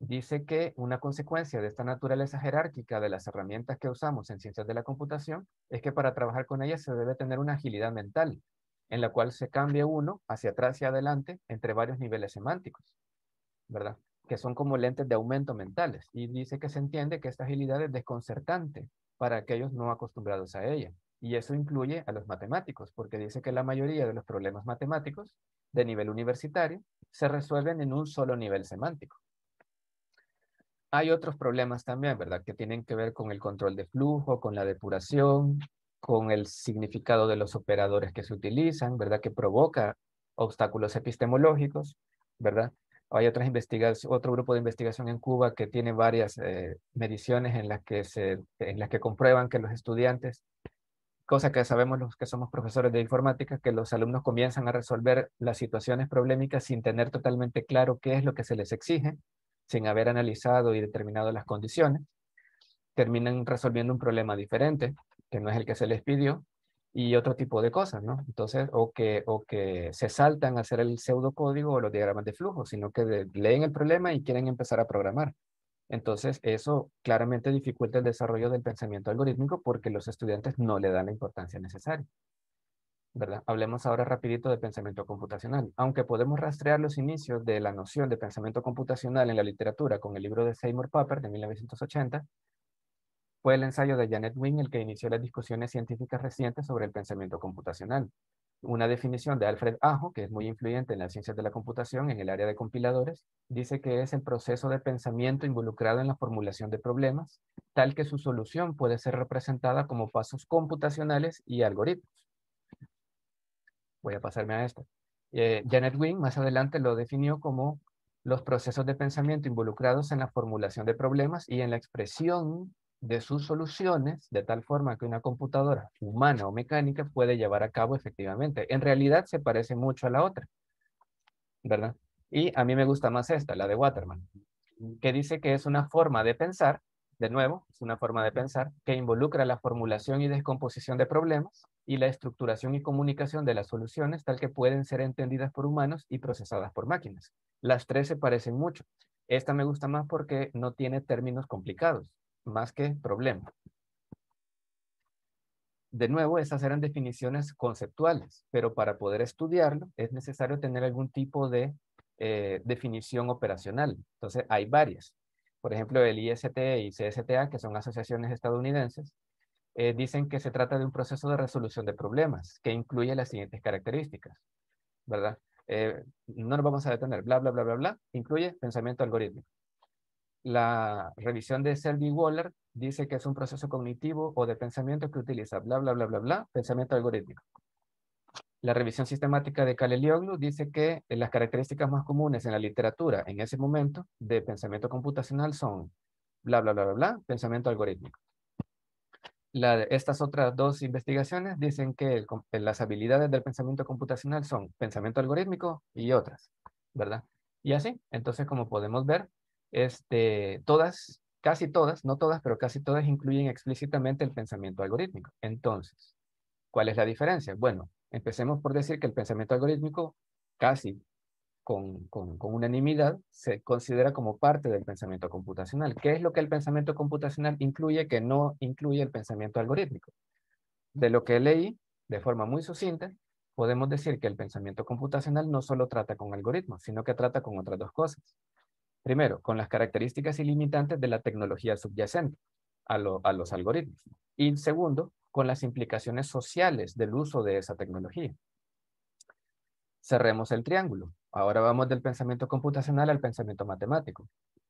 Speaker 2: Dice que una consecuencia de esta naturaleza jerárquica de las herramientas que usamos en ciencias de la computación es que para trabajar con ellas se debe tener una agilidad mental, en la cual se cambia uno hacia atrás y adelante entre varios niveles semánticos, ¿verdad? que son como lentes de aumento mentales, y dice que se entiende que esta agilidad es desconcertante para aquellos no acostumbrados a ella. Y eso incluye a los matemáticos, porque dice que la mayoría de los problemas matemáticos de nivel universitario se resuelven en un solo nivel semántico. Hay otros problemas también, ¿verdad? Que tienen que ver con el control de flujo, con la depuración, con el significado de los operadores que se utilizan, ¿verdad? Que provoca obstáculos epistemológicos, ¿verdad? Hay otro grupo de investigación en Cuba que tiene varias eh, mediciones en las, que en las que comprueban que los estudiantes, cosa que sabemos los que somos profesores de informática, que los alumnos comienzan a resolver las situaciones problemáticas sin tener totalmente claro qué es lo que se les exige, sin haber analizado y determinado las condiciones. Terminan resolviendo un problema diferente, que no es el que se les pidió, y otro tipo de cosas, ¿no? Entonces, o que, o que se saltan a hacer el pseudocódigo o los diagramas de flujo, sino que leen el problema y quieren empezar a programar. Entonces, eso claramente dificulta el desarrollo del pensamiento algorítmico porque los estudiantes no le dan la importancia necesaria. ¿verdad? Hablemos ahora rapidito de pensamiento computacional. Aunque podemos rastrear los inicios de la noción de pensamiento computacional en la literatura con el libro de Seymour Papert de 1980, fue el ensayo de Janet Wing el que inició las discusiones científicas recientes sobre el pensamiento computacional. Una definición de Alfred Ajo, que es muy influyente en las ciencias de la computación en el área de compiladores, dice que es el proceso de pensamiento involucrado en la formulación de problemas, tal que su solución puede ser representada como pasos computacionales y algoritmos. Voy a pasarme a esto. Eh, Janet Wing más adelante lo definió como los procesos de pensamiento involucrados en la formulación de problemas y en la expresión de sus soluciones de tal forma que una computadora humana o mecánica puede llevar a cabo efectivamente. En realidad se parece mucho a la otra, ¿verdad? Y a mí me gusta más esta, la de Waterman, que dice que es una forma de pensar, de nuevo, es una forma de pensar que involucra la formulación y descomposición de problemas y la estructuración y comunicación de las soluciones tal que pueden ser entendidas por humanos y procesadas por máquinas. Las tres se parecen mucho. Esta me gusta más porque no tiene términos complicados más que problema. De nuevo, esas eran definiciones conceptuales, pero para poder estudiarlo es necesario tener algún tipo de eh, definición operacional. Entonces, hay varias. Por ejemplo, el ISTE y CSTA, que son asociaciones estadounidenses, eh, dicen que se trata de un proceso de resolución de problemas que incluye las siguientes características, ¿verdad? Eh, no nos vamos a detener, bla, bla, bla, bla, bla, incluye pensamiento algorítmico la revisión de Selby Waller dice que es un proceso cognitivo o de pensamiento que utiliza bla, bla, bla, bla, bla, pensamiento algorítmico. La revisión sistemática de Kalelioglu dice que eh, las características más comunes en la literatura en ese momento de pensamiento computacional son bla, bla, bla, bla, bla, pensamiento algorítmico. La, estas otras dos investigaciones dicen que eh, las habilidades del pensamiento computacional son pensamiento algorítmico y otras, ¿verdad? Y así, entonces como podemos ver, este, todas, casi todas, no todas, pero casi todas incluyen explícitamente el pensamiento algorítmico. Entonces, ¿cuál es la diferencia? Bueno, empecemos por decir que el pensamiento algorítmico casi con, con, unanimidad se considera como parte del pensamiento computacional. ¿Qué es lo que el pensamiento computacional incluye que no incluye el pensamiento algorítmico? De lo que leí, de forma muy sucinta, podemos decir que el pensamiento computacional no solo trata con algoritmos, sino que trata con otras dos cosas primero, con las características ilimitantes de la tecnología subyacente a, a los algoritmos. Y segundo, con las implicaciones sociales del uso de esa tecnología. Cerremos el triángulo. Ahora vamos del pensamiento computacional al pensamiento matemático.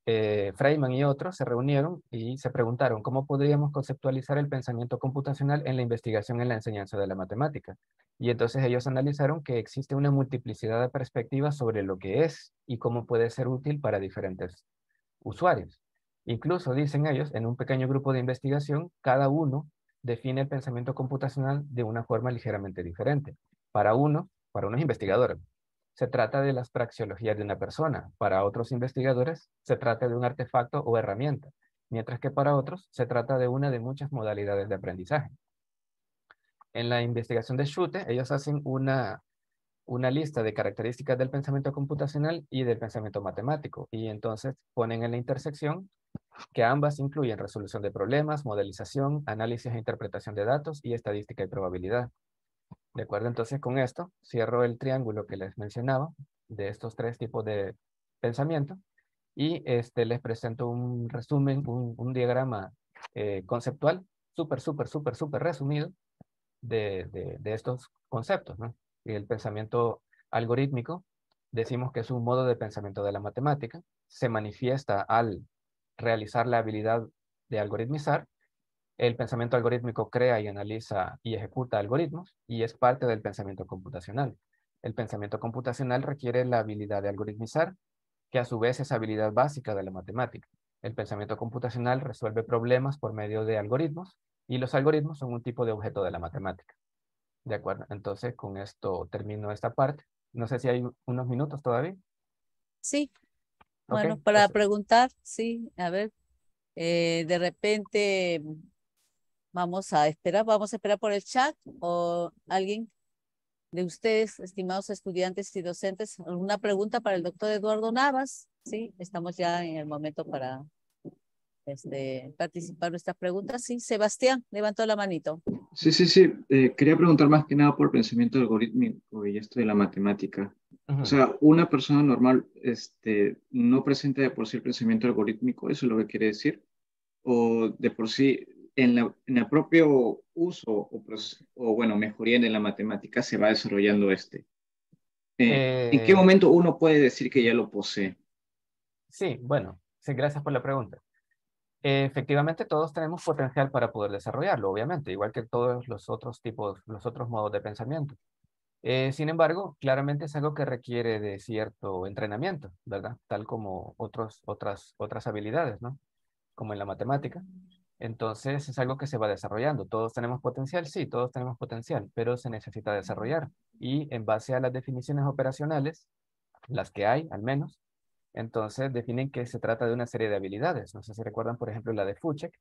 Speaker 2: Freeman eh, Freiman y otros se reunieron y se preguntaron cómo podríamos conceptualizar el pensamiento computacional en la investigación en la enseñanza de la matemática. Y entonces ellos analizaron que existe una multiplicidad de perspectivas sobre lo que es y cómo puede ser útil para diferentes usuarios. Incluso, dicen ellos, en un pequeño grupo de investigación, cada uno define el pensamiento computacional de una forma ligeramente diferente. Para uno, para unos investigadores, se trata de las praxeologías de una persona. Para otros investigadores, se trata de un artefacto o herramienta, mientras que para otros se trata de una de muchas modalidades de aprendizaje. En la investigación de Schutte, ellos hacen una, una lista de características del pensamiento computacional y del pensamiento matemático, y entonces ponen en la intersección que ambas incluyen resolución de problemas, modelización, análisis e interpretación de datos y estadística y probabilidad. De acuerdo, entonces con esto cierro el triángulo que les mencionaba de estos tres tipos de pensamiento y este, les presento un resumen, un, diagrama eh, conceptual súper, súper, súper, súper resumido de, de, estos conceptos. Y el pensamiento algorítmico, decimos que es un modo de pensamiento de la matemática, se manifiesta al realizar la habilidad de algoritmizar el pensamiento algorítmico crea y analiza y ejecuta algoritmos y es parte del pensamiento computacional. El pensamiento computacional requiere la habilidad de algoritmizar, que a su vez es habilidad básica de la matemática. El pensamiento computacional resuelve problemas por medio de algoritmos y los algoritmos son un tipo de objeto de la matemática. De acuerdo, entonces con esto termino esta parte. No sé si hay unos minutos todavía. Sí. Bueno,
Speaker 1: para preguntar, sí, a ver, eh, de repente Vamos a esperar, vamos a esperar por el chat o alguien de ustedes, estimados estudiantes y docentes, alguna pregunta para el doctor Eduardo Navas. Sí, estamos ya en el momento para este, participar nuestras preguntas. Sí, Sebastián, levantó la manito.
Speaker 2: Sí, sí, sí. Eh, quería preguntar más que nada por el pensamiento algorítmico y esto de la matemática. O sea, una persona normal este, no presenta de por sí el pensamiento algorítmico, ¿eso es lo que quiere decir? ¿O de por sí en, el propio uso o, bueno, mejoría en la matemática se va desarrollando este. Eh, ¿En qué eh. momento uno puede decir que ya lo posee? Sí, bueno, gracias por la pregunta. Efectivamente, todos tenemos potencial para poder desarrollarlo, obviamente, igual que todos los otros tipos, los otros modos de pensamiento. Eh, sin embargo, claramente es algo que requiere de cierto entrenamiento, ¿verdad? Tal como otros, otras, otras habilidades, ¿no? Como en la matemática. Entonces es algo que se va desarrollando. Todos tenemos potencial, sí, todos tenemos potencial, pero se necesita desarrollar. Y en base a las definiciones operacionales, las que hay al menos, entonces definen que se trata de una serie de habilidades. No sé si recuerdan, por ejemplo, la de Fuchek,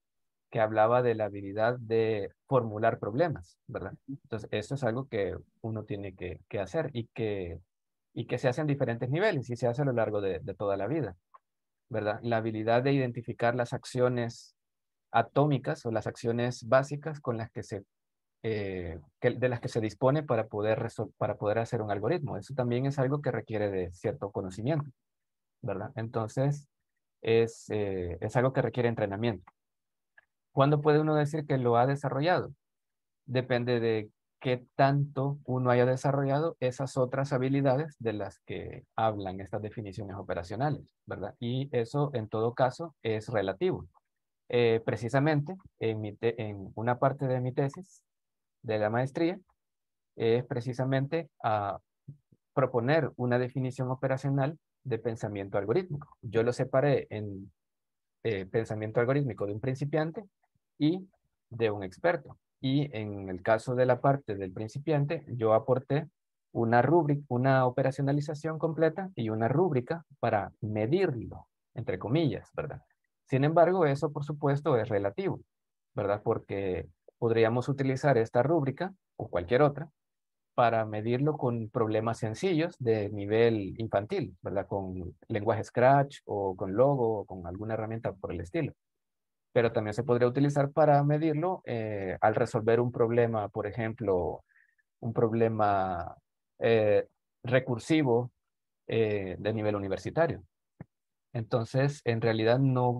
Speaker 2: que hablaba de la habilidad de formular problemas, ¿verdad? Entonces eso es algo que uno tiene que, hacer y que, y que se hace en diferentes niveles y se hace a lo largo de, de toda la vida, ¿verdad? La habilidad de identificar las acciones atómicas o las acciones básicas con las que se, eh, de las que se dispone para poder, para poder hacer un algoritmo. Eso también es algo que requiere de cierto conocimiento, ¿verdad? Entonces, es, eh, es algo que requiere entrenamiento. ¿Cuándo puede uno decir que lo ha desarrollado? Depende de qué tanto uno haya desarrollado esas otras habilidades de las que hablan estas definiciones operacionales, ¿verdad? Y eso en todo caso es relativo. Eh, precisamente en, una parte de mi tesis de la maestría es precisamente a proponer una definición operacional de pensamiento algorítmico. Yo lo separé en eh, pensamiento algorítmico de un principiante y de un experto. Y en el caso de la parte del principiante, yo aporté una rúbrica, una operacionalización completa y una rúbrica para medirlo, entre comillas, ¿verdad? Sin embargo, eso por supuesto es relativo, ¿verdad? Porque podríamos utilizar esta rúbrica o cualquier otra para medirlo con problemas sencillos de nivel infantil, ¿verdad? Con lenguaje Scratch o con Logo o con alguna herramienta por el estilo. Pero también se podría utilizar para medirlo eh, al resolver un problema, por ejemplo, un problema eh, recursivo eh, de nivel universitario. Entonces, en realidad no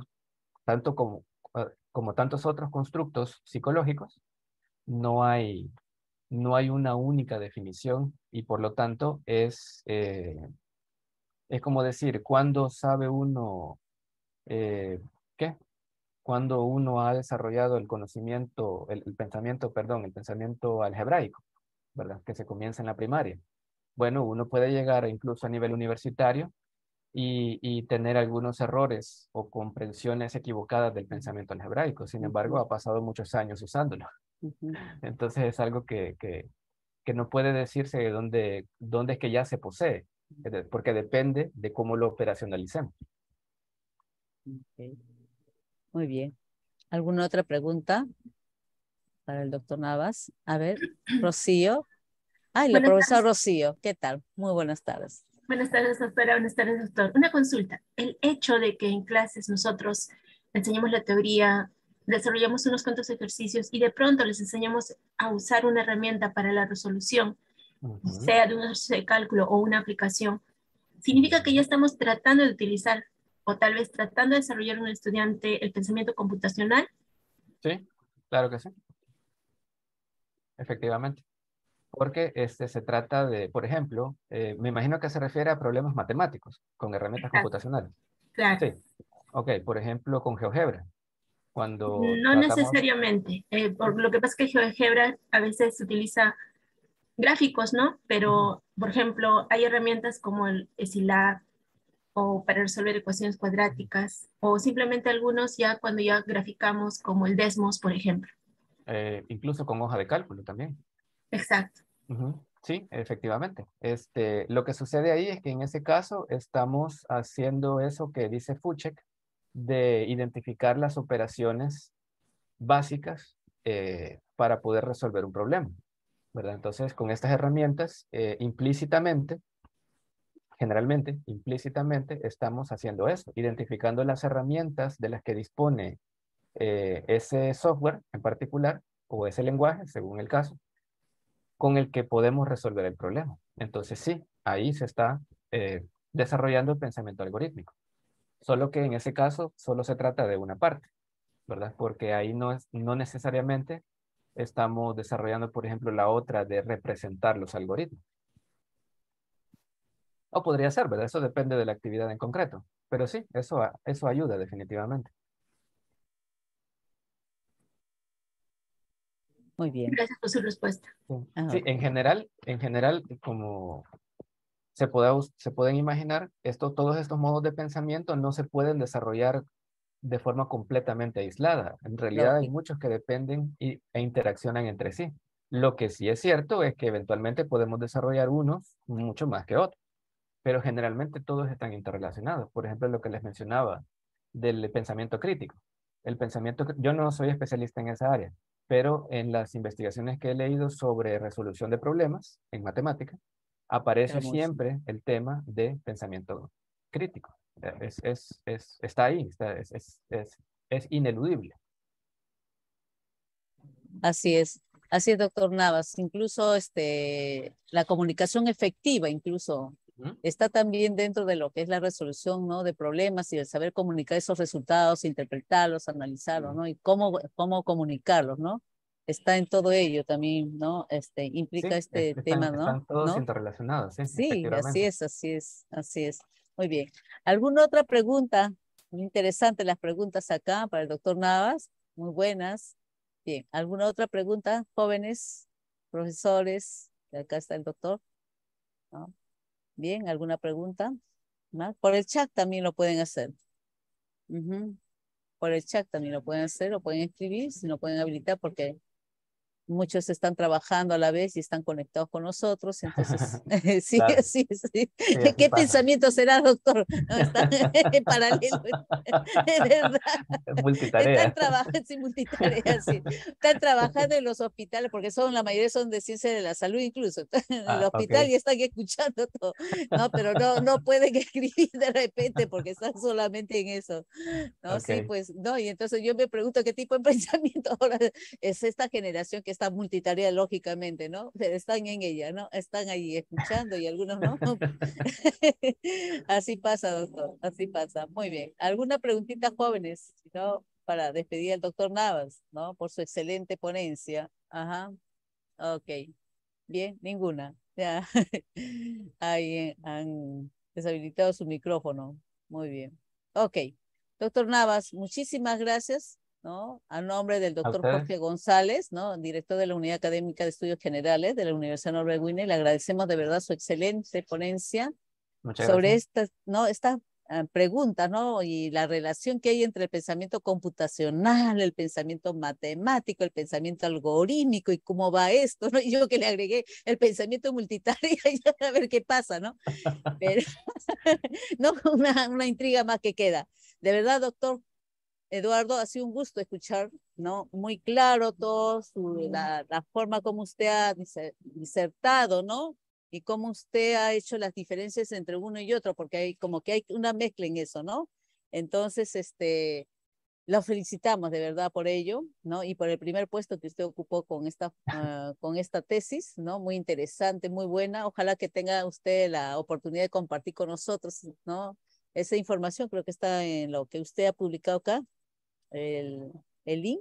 Speaker 2: tanto como, ah, como tantos otros constructos psicológicos, no hay, no hay una única definición y por lo tanto es, eh, es como decir, ¿cuándo sabe uno eh, qué? Cuando uno ha desarrollado el conocimiento, el pensamiento, perdón, el pensamiento algebraico, ¿verdad? Que se comienza en la primaria. Bueno, uno puede llegar incluso a nivel universitario y, tener algunos errores o comprensiones equivocadas del pensamiento en hebraico. Sin embargo, ha pasado muchos años usándolo. Entonces es algo que, que, no puede decirse dónde, dónde es que ya se posee, porque depende de cómo lo operacionalicemos.
Speaker 1: Muy bien. ¿Alguna otra pregunta para el doctor Navas? A ver, Rocío. Ay, la profesora Rocío, ¿qué tal? Muy buenas tardes. Buenas tardes, doctora. Buenas tardes, doctor. Una consulta. El hecho de que en clases nosotros enseñamos la teoría, desarrollamos unos cuantos ejercicios y de pronto les enseñamos a usar una herramienta para la resolución, sea de un ejercicio de cálculo o una aplicación, significa que ya estamos tratando de utilizar o tal vez tratando de desarrollar en un estudiante el pensamiento computacional.
Speaker 2: Sí, claro que sí. Efectivamente porque este, se trata de, por ejemplo, eh, me imagino que se refiere a problemas matemáticos con herramientas computacionales. Claro. Sí. Ok, por ejemplo, con GeoGebra. Cuando no necesariamente.
Speaker 1: Eh, por lo que pasa es que GeoGebra a veces se utiliza gráficos, ¿no? Pero, por ejemplo, hay herramientas como el SILAB o para resolver ecuaciones cuadráticas o simplemente algunos ya cuando ya graficamos como el Desmos, por ejemplo.
Speaker 2: Eh, incluso con hoja de cálculo también. Exacto. Sí, efectivamente. Este, lo que sucede ahí es que en ese caso estamos haciendo eso que dice Fuchek de identificar las operaciones básicas eh, para poder resolver un problema. ¿verdad? Entonces, con estas herramientas, eh, implícitamente, generalmente, implícitamente, estamos haciendo eso, identificando las herramientas de las que dispone eh, ese software en particular o ese lenguaje, según el caso, con el que podemos resolver el problema. Entonces sí, ahí se está eh, desarrollando el pensamiento algorítmico. Solo que en ese caso solo se trata de una parte, ¿verdad? Porque ahí no, es, no necesariamente estamos desarrollando, por ejemplo, la otra de representar los algoritmos. O podría ser, ¿verdad? Eso depende de la actividad en concreto. Pero sí, eso, eso ayuda definitivamente. Muy bien. Gracias por
Speaker 1: su respuesta. Sí, ah, en general,
Speaker 2: en general, como se, puede, se pueden imaginar, todos estos modos de pensamiento no se pueden desarrollar de forma completamente aislada. En realidad hay muchos que dependen e interaccionan entre sí. Lo que sí es cierto es que eventualmente podemos desarrollar unos mucho más que otros, pero generalmente todos están interrelacionados. Por ejemplo, lo que les mencionaba del pensamiento crítico. El pensamiento, yo no soy especialista en esa área, pero en las investigaciones que he leído sobre resolución de problemas en matemática, aparece siempre el tema de pensamiento crítico. está ahí, es, ineludible.
Speaker 1: Así es, así es, doctor Navas. Incluso este, la comunicación efectiva, incluso está también dentro de lo que es la resolución ¿no? de problemas y el saber comunicar esos resultados, interpretarlos, analizarlos, ¿no? Y cómo, cómo comunicarlos, ¿no? Está en todo ello también, ¿no? Este, implica este tema, ¿no? Están todos
Speaker 2: interrelacionados, sí. Sí, así es,
Speaker 1: así es, así es. Muy bien. ¿Alguna otra pregunta? Muy interesante las preguntas acá para el doctor Navas. Muy buenas. Bien, ¿alguna otra pregunta, jóvenes, profesores? Acá está el doctor. ¿No? Bien, ¿alguna pregunta? más Por el chat también lo pueden hacer. Por el chat también lo pueden hacer, lo pueden escribir, si no pueden habilitar, porque muchos están trabajando a la vez y están conectados con nosotros, entonces, sí, sí, sí, ¿Qué pensamiento será, doctor? en paralelo, verdad. Están trabajando, sí, multitarea, sí. Están trabajando en los hospitales, porque son, la mayoría son de ciencia de la salud incluso, en el ah, hospital y están escuchando todo, no, pero no, no pueden escribir de repente porque están solamente en eso, ¿no? Sí, pues, no, y entonces yo me pregunto qué tipo de pensamiento ahora es esta generación que está multitarea lógicamente, ¿no? están en ella, ¿no? Están ahí escuchando y algunos no. así pasa, doctor, así pasa. Muy bien. ¿Alguna preguntita, jóvenes? ¿No? Para despedir al doctor Navas, ¿no? Por su excelente ponencia. Ajá. Ok. Bien, ninguna. Ya. Ahí eh, han deshabilitado su micrófono. Muy bien. Ok. Doctor Navas, muchísimas gracias a nombre del doctor Jorge González, ¿no? Director de la Unidad Académica de Estudios Generales de la Universidad Norbert Wiener, le agradecemos de verdad su excelente ponencia sobre esta, ¿no? Esta ah, pregunta, ¿no? Y la relación que hay entre el pensamiento computacional, el pensamiento matemático, el pensamiento algorítmico y cómo va esto, ¿no? Y yo que le agregué el pensamiento multitarea y a ver qué pasa, ¿no? Pero, no, una, una intriga más que queda. De verdad, doctor Eduardo, ha sido un gusto escuchar, ¿no? Muy claro todo, su, la, forma como usted ha disertado, ¿no? Y cómo usted ha hecho las diferencias entre uno y otro, porque hay como que hay una mezcla en eso, ¿no? Entonces, este, lo felicitamos de verdad por ello, ¿no? Y por el primer puesto que usted ocupó con esta, ah, con esta tesis, ¿no? Muy interesante, muy buena. Ojalá que tenga usted la oportunidad de compartir con nosotros, ¿no? Esa información creo que está en lo que usted ha publicado acá, el, el link.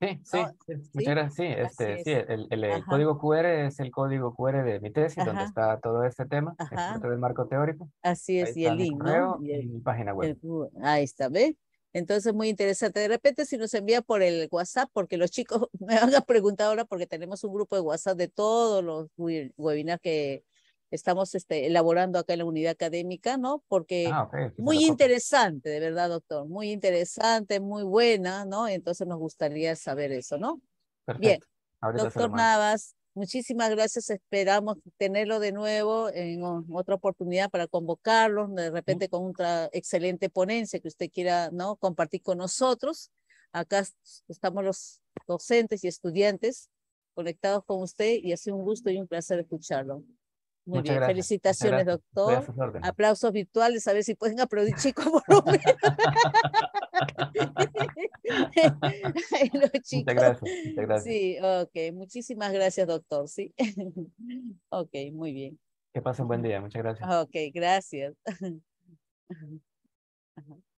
Speaker 1: Sí, sí, oh, muchas gracias. Sí, este, sí
Speaker 2: el, el, eh, código QR es el código QR de mi tesis, donde está todo este tema, dentro este, del marco teórico.
Speaker 1: Así es, y el link, ¿no? Y,
Speaker 2: mi página web.
Speaker 1: Ahí está, ¿ves? Entonces, muy interesante. De repente, si nos envía por el WhatsApp, porque los chicos me van a preguntar ahora, porque tenemos un grupo de WhatsApp de todos los webinars que, estamos este, elaborando acá en la unidad académica, ¿no? Porque ah, muy interesante, de verdad, doctor, muy interesante, muy buena, ¿no? Entonces nos gustaría saber eso, ¿no? Bien, doctor Navas, muchísimas gracias, esperamos tenerlo de nuevo en otra oportunidad para convocarlo de repente con otra excelente ponencia que usted quiera, ¿no? Compartir con nosotros. Acá estamos los docentes y estudiantes conectados con usted y ha sido un gusto y un placer escucharlo. Muy bien, felicitaciones, doctor. Aplausos virtuales, a ver si pueden aplaudir, chicos,
Speaker 2: Muchas gracias. Sí,
Speaker 1: ok, muchísimas gracias, doctor. Sí, ok, muy bien.
Speaker 2: Que pasen buen día, muchas gracias.
Speaker 1: Ok, gracias.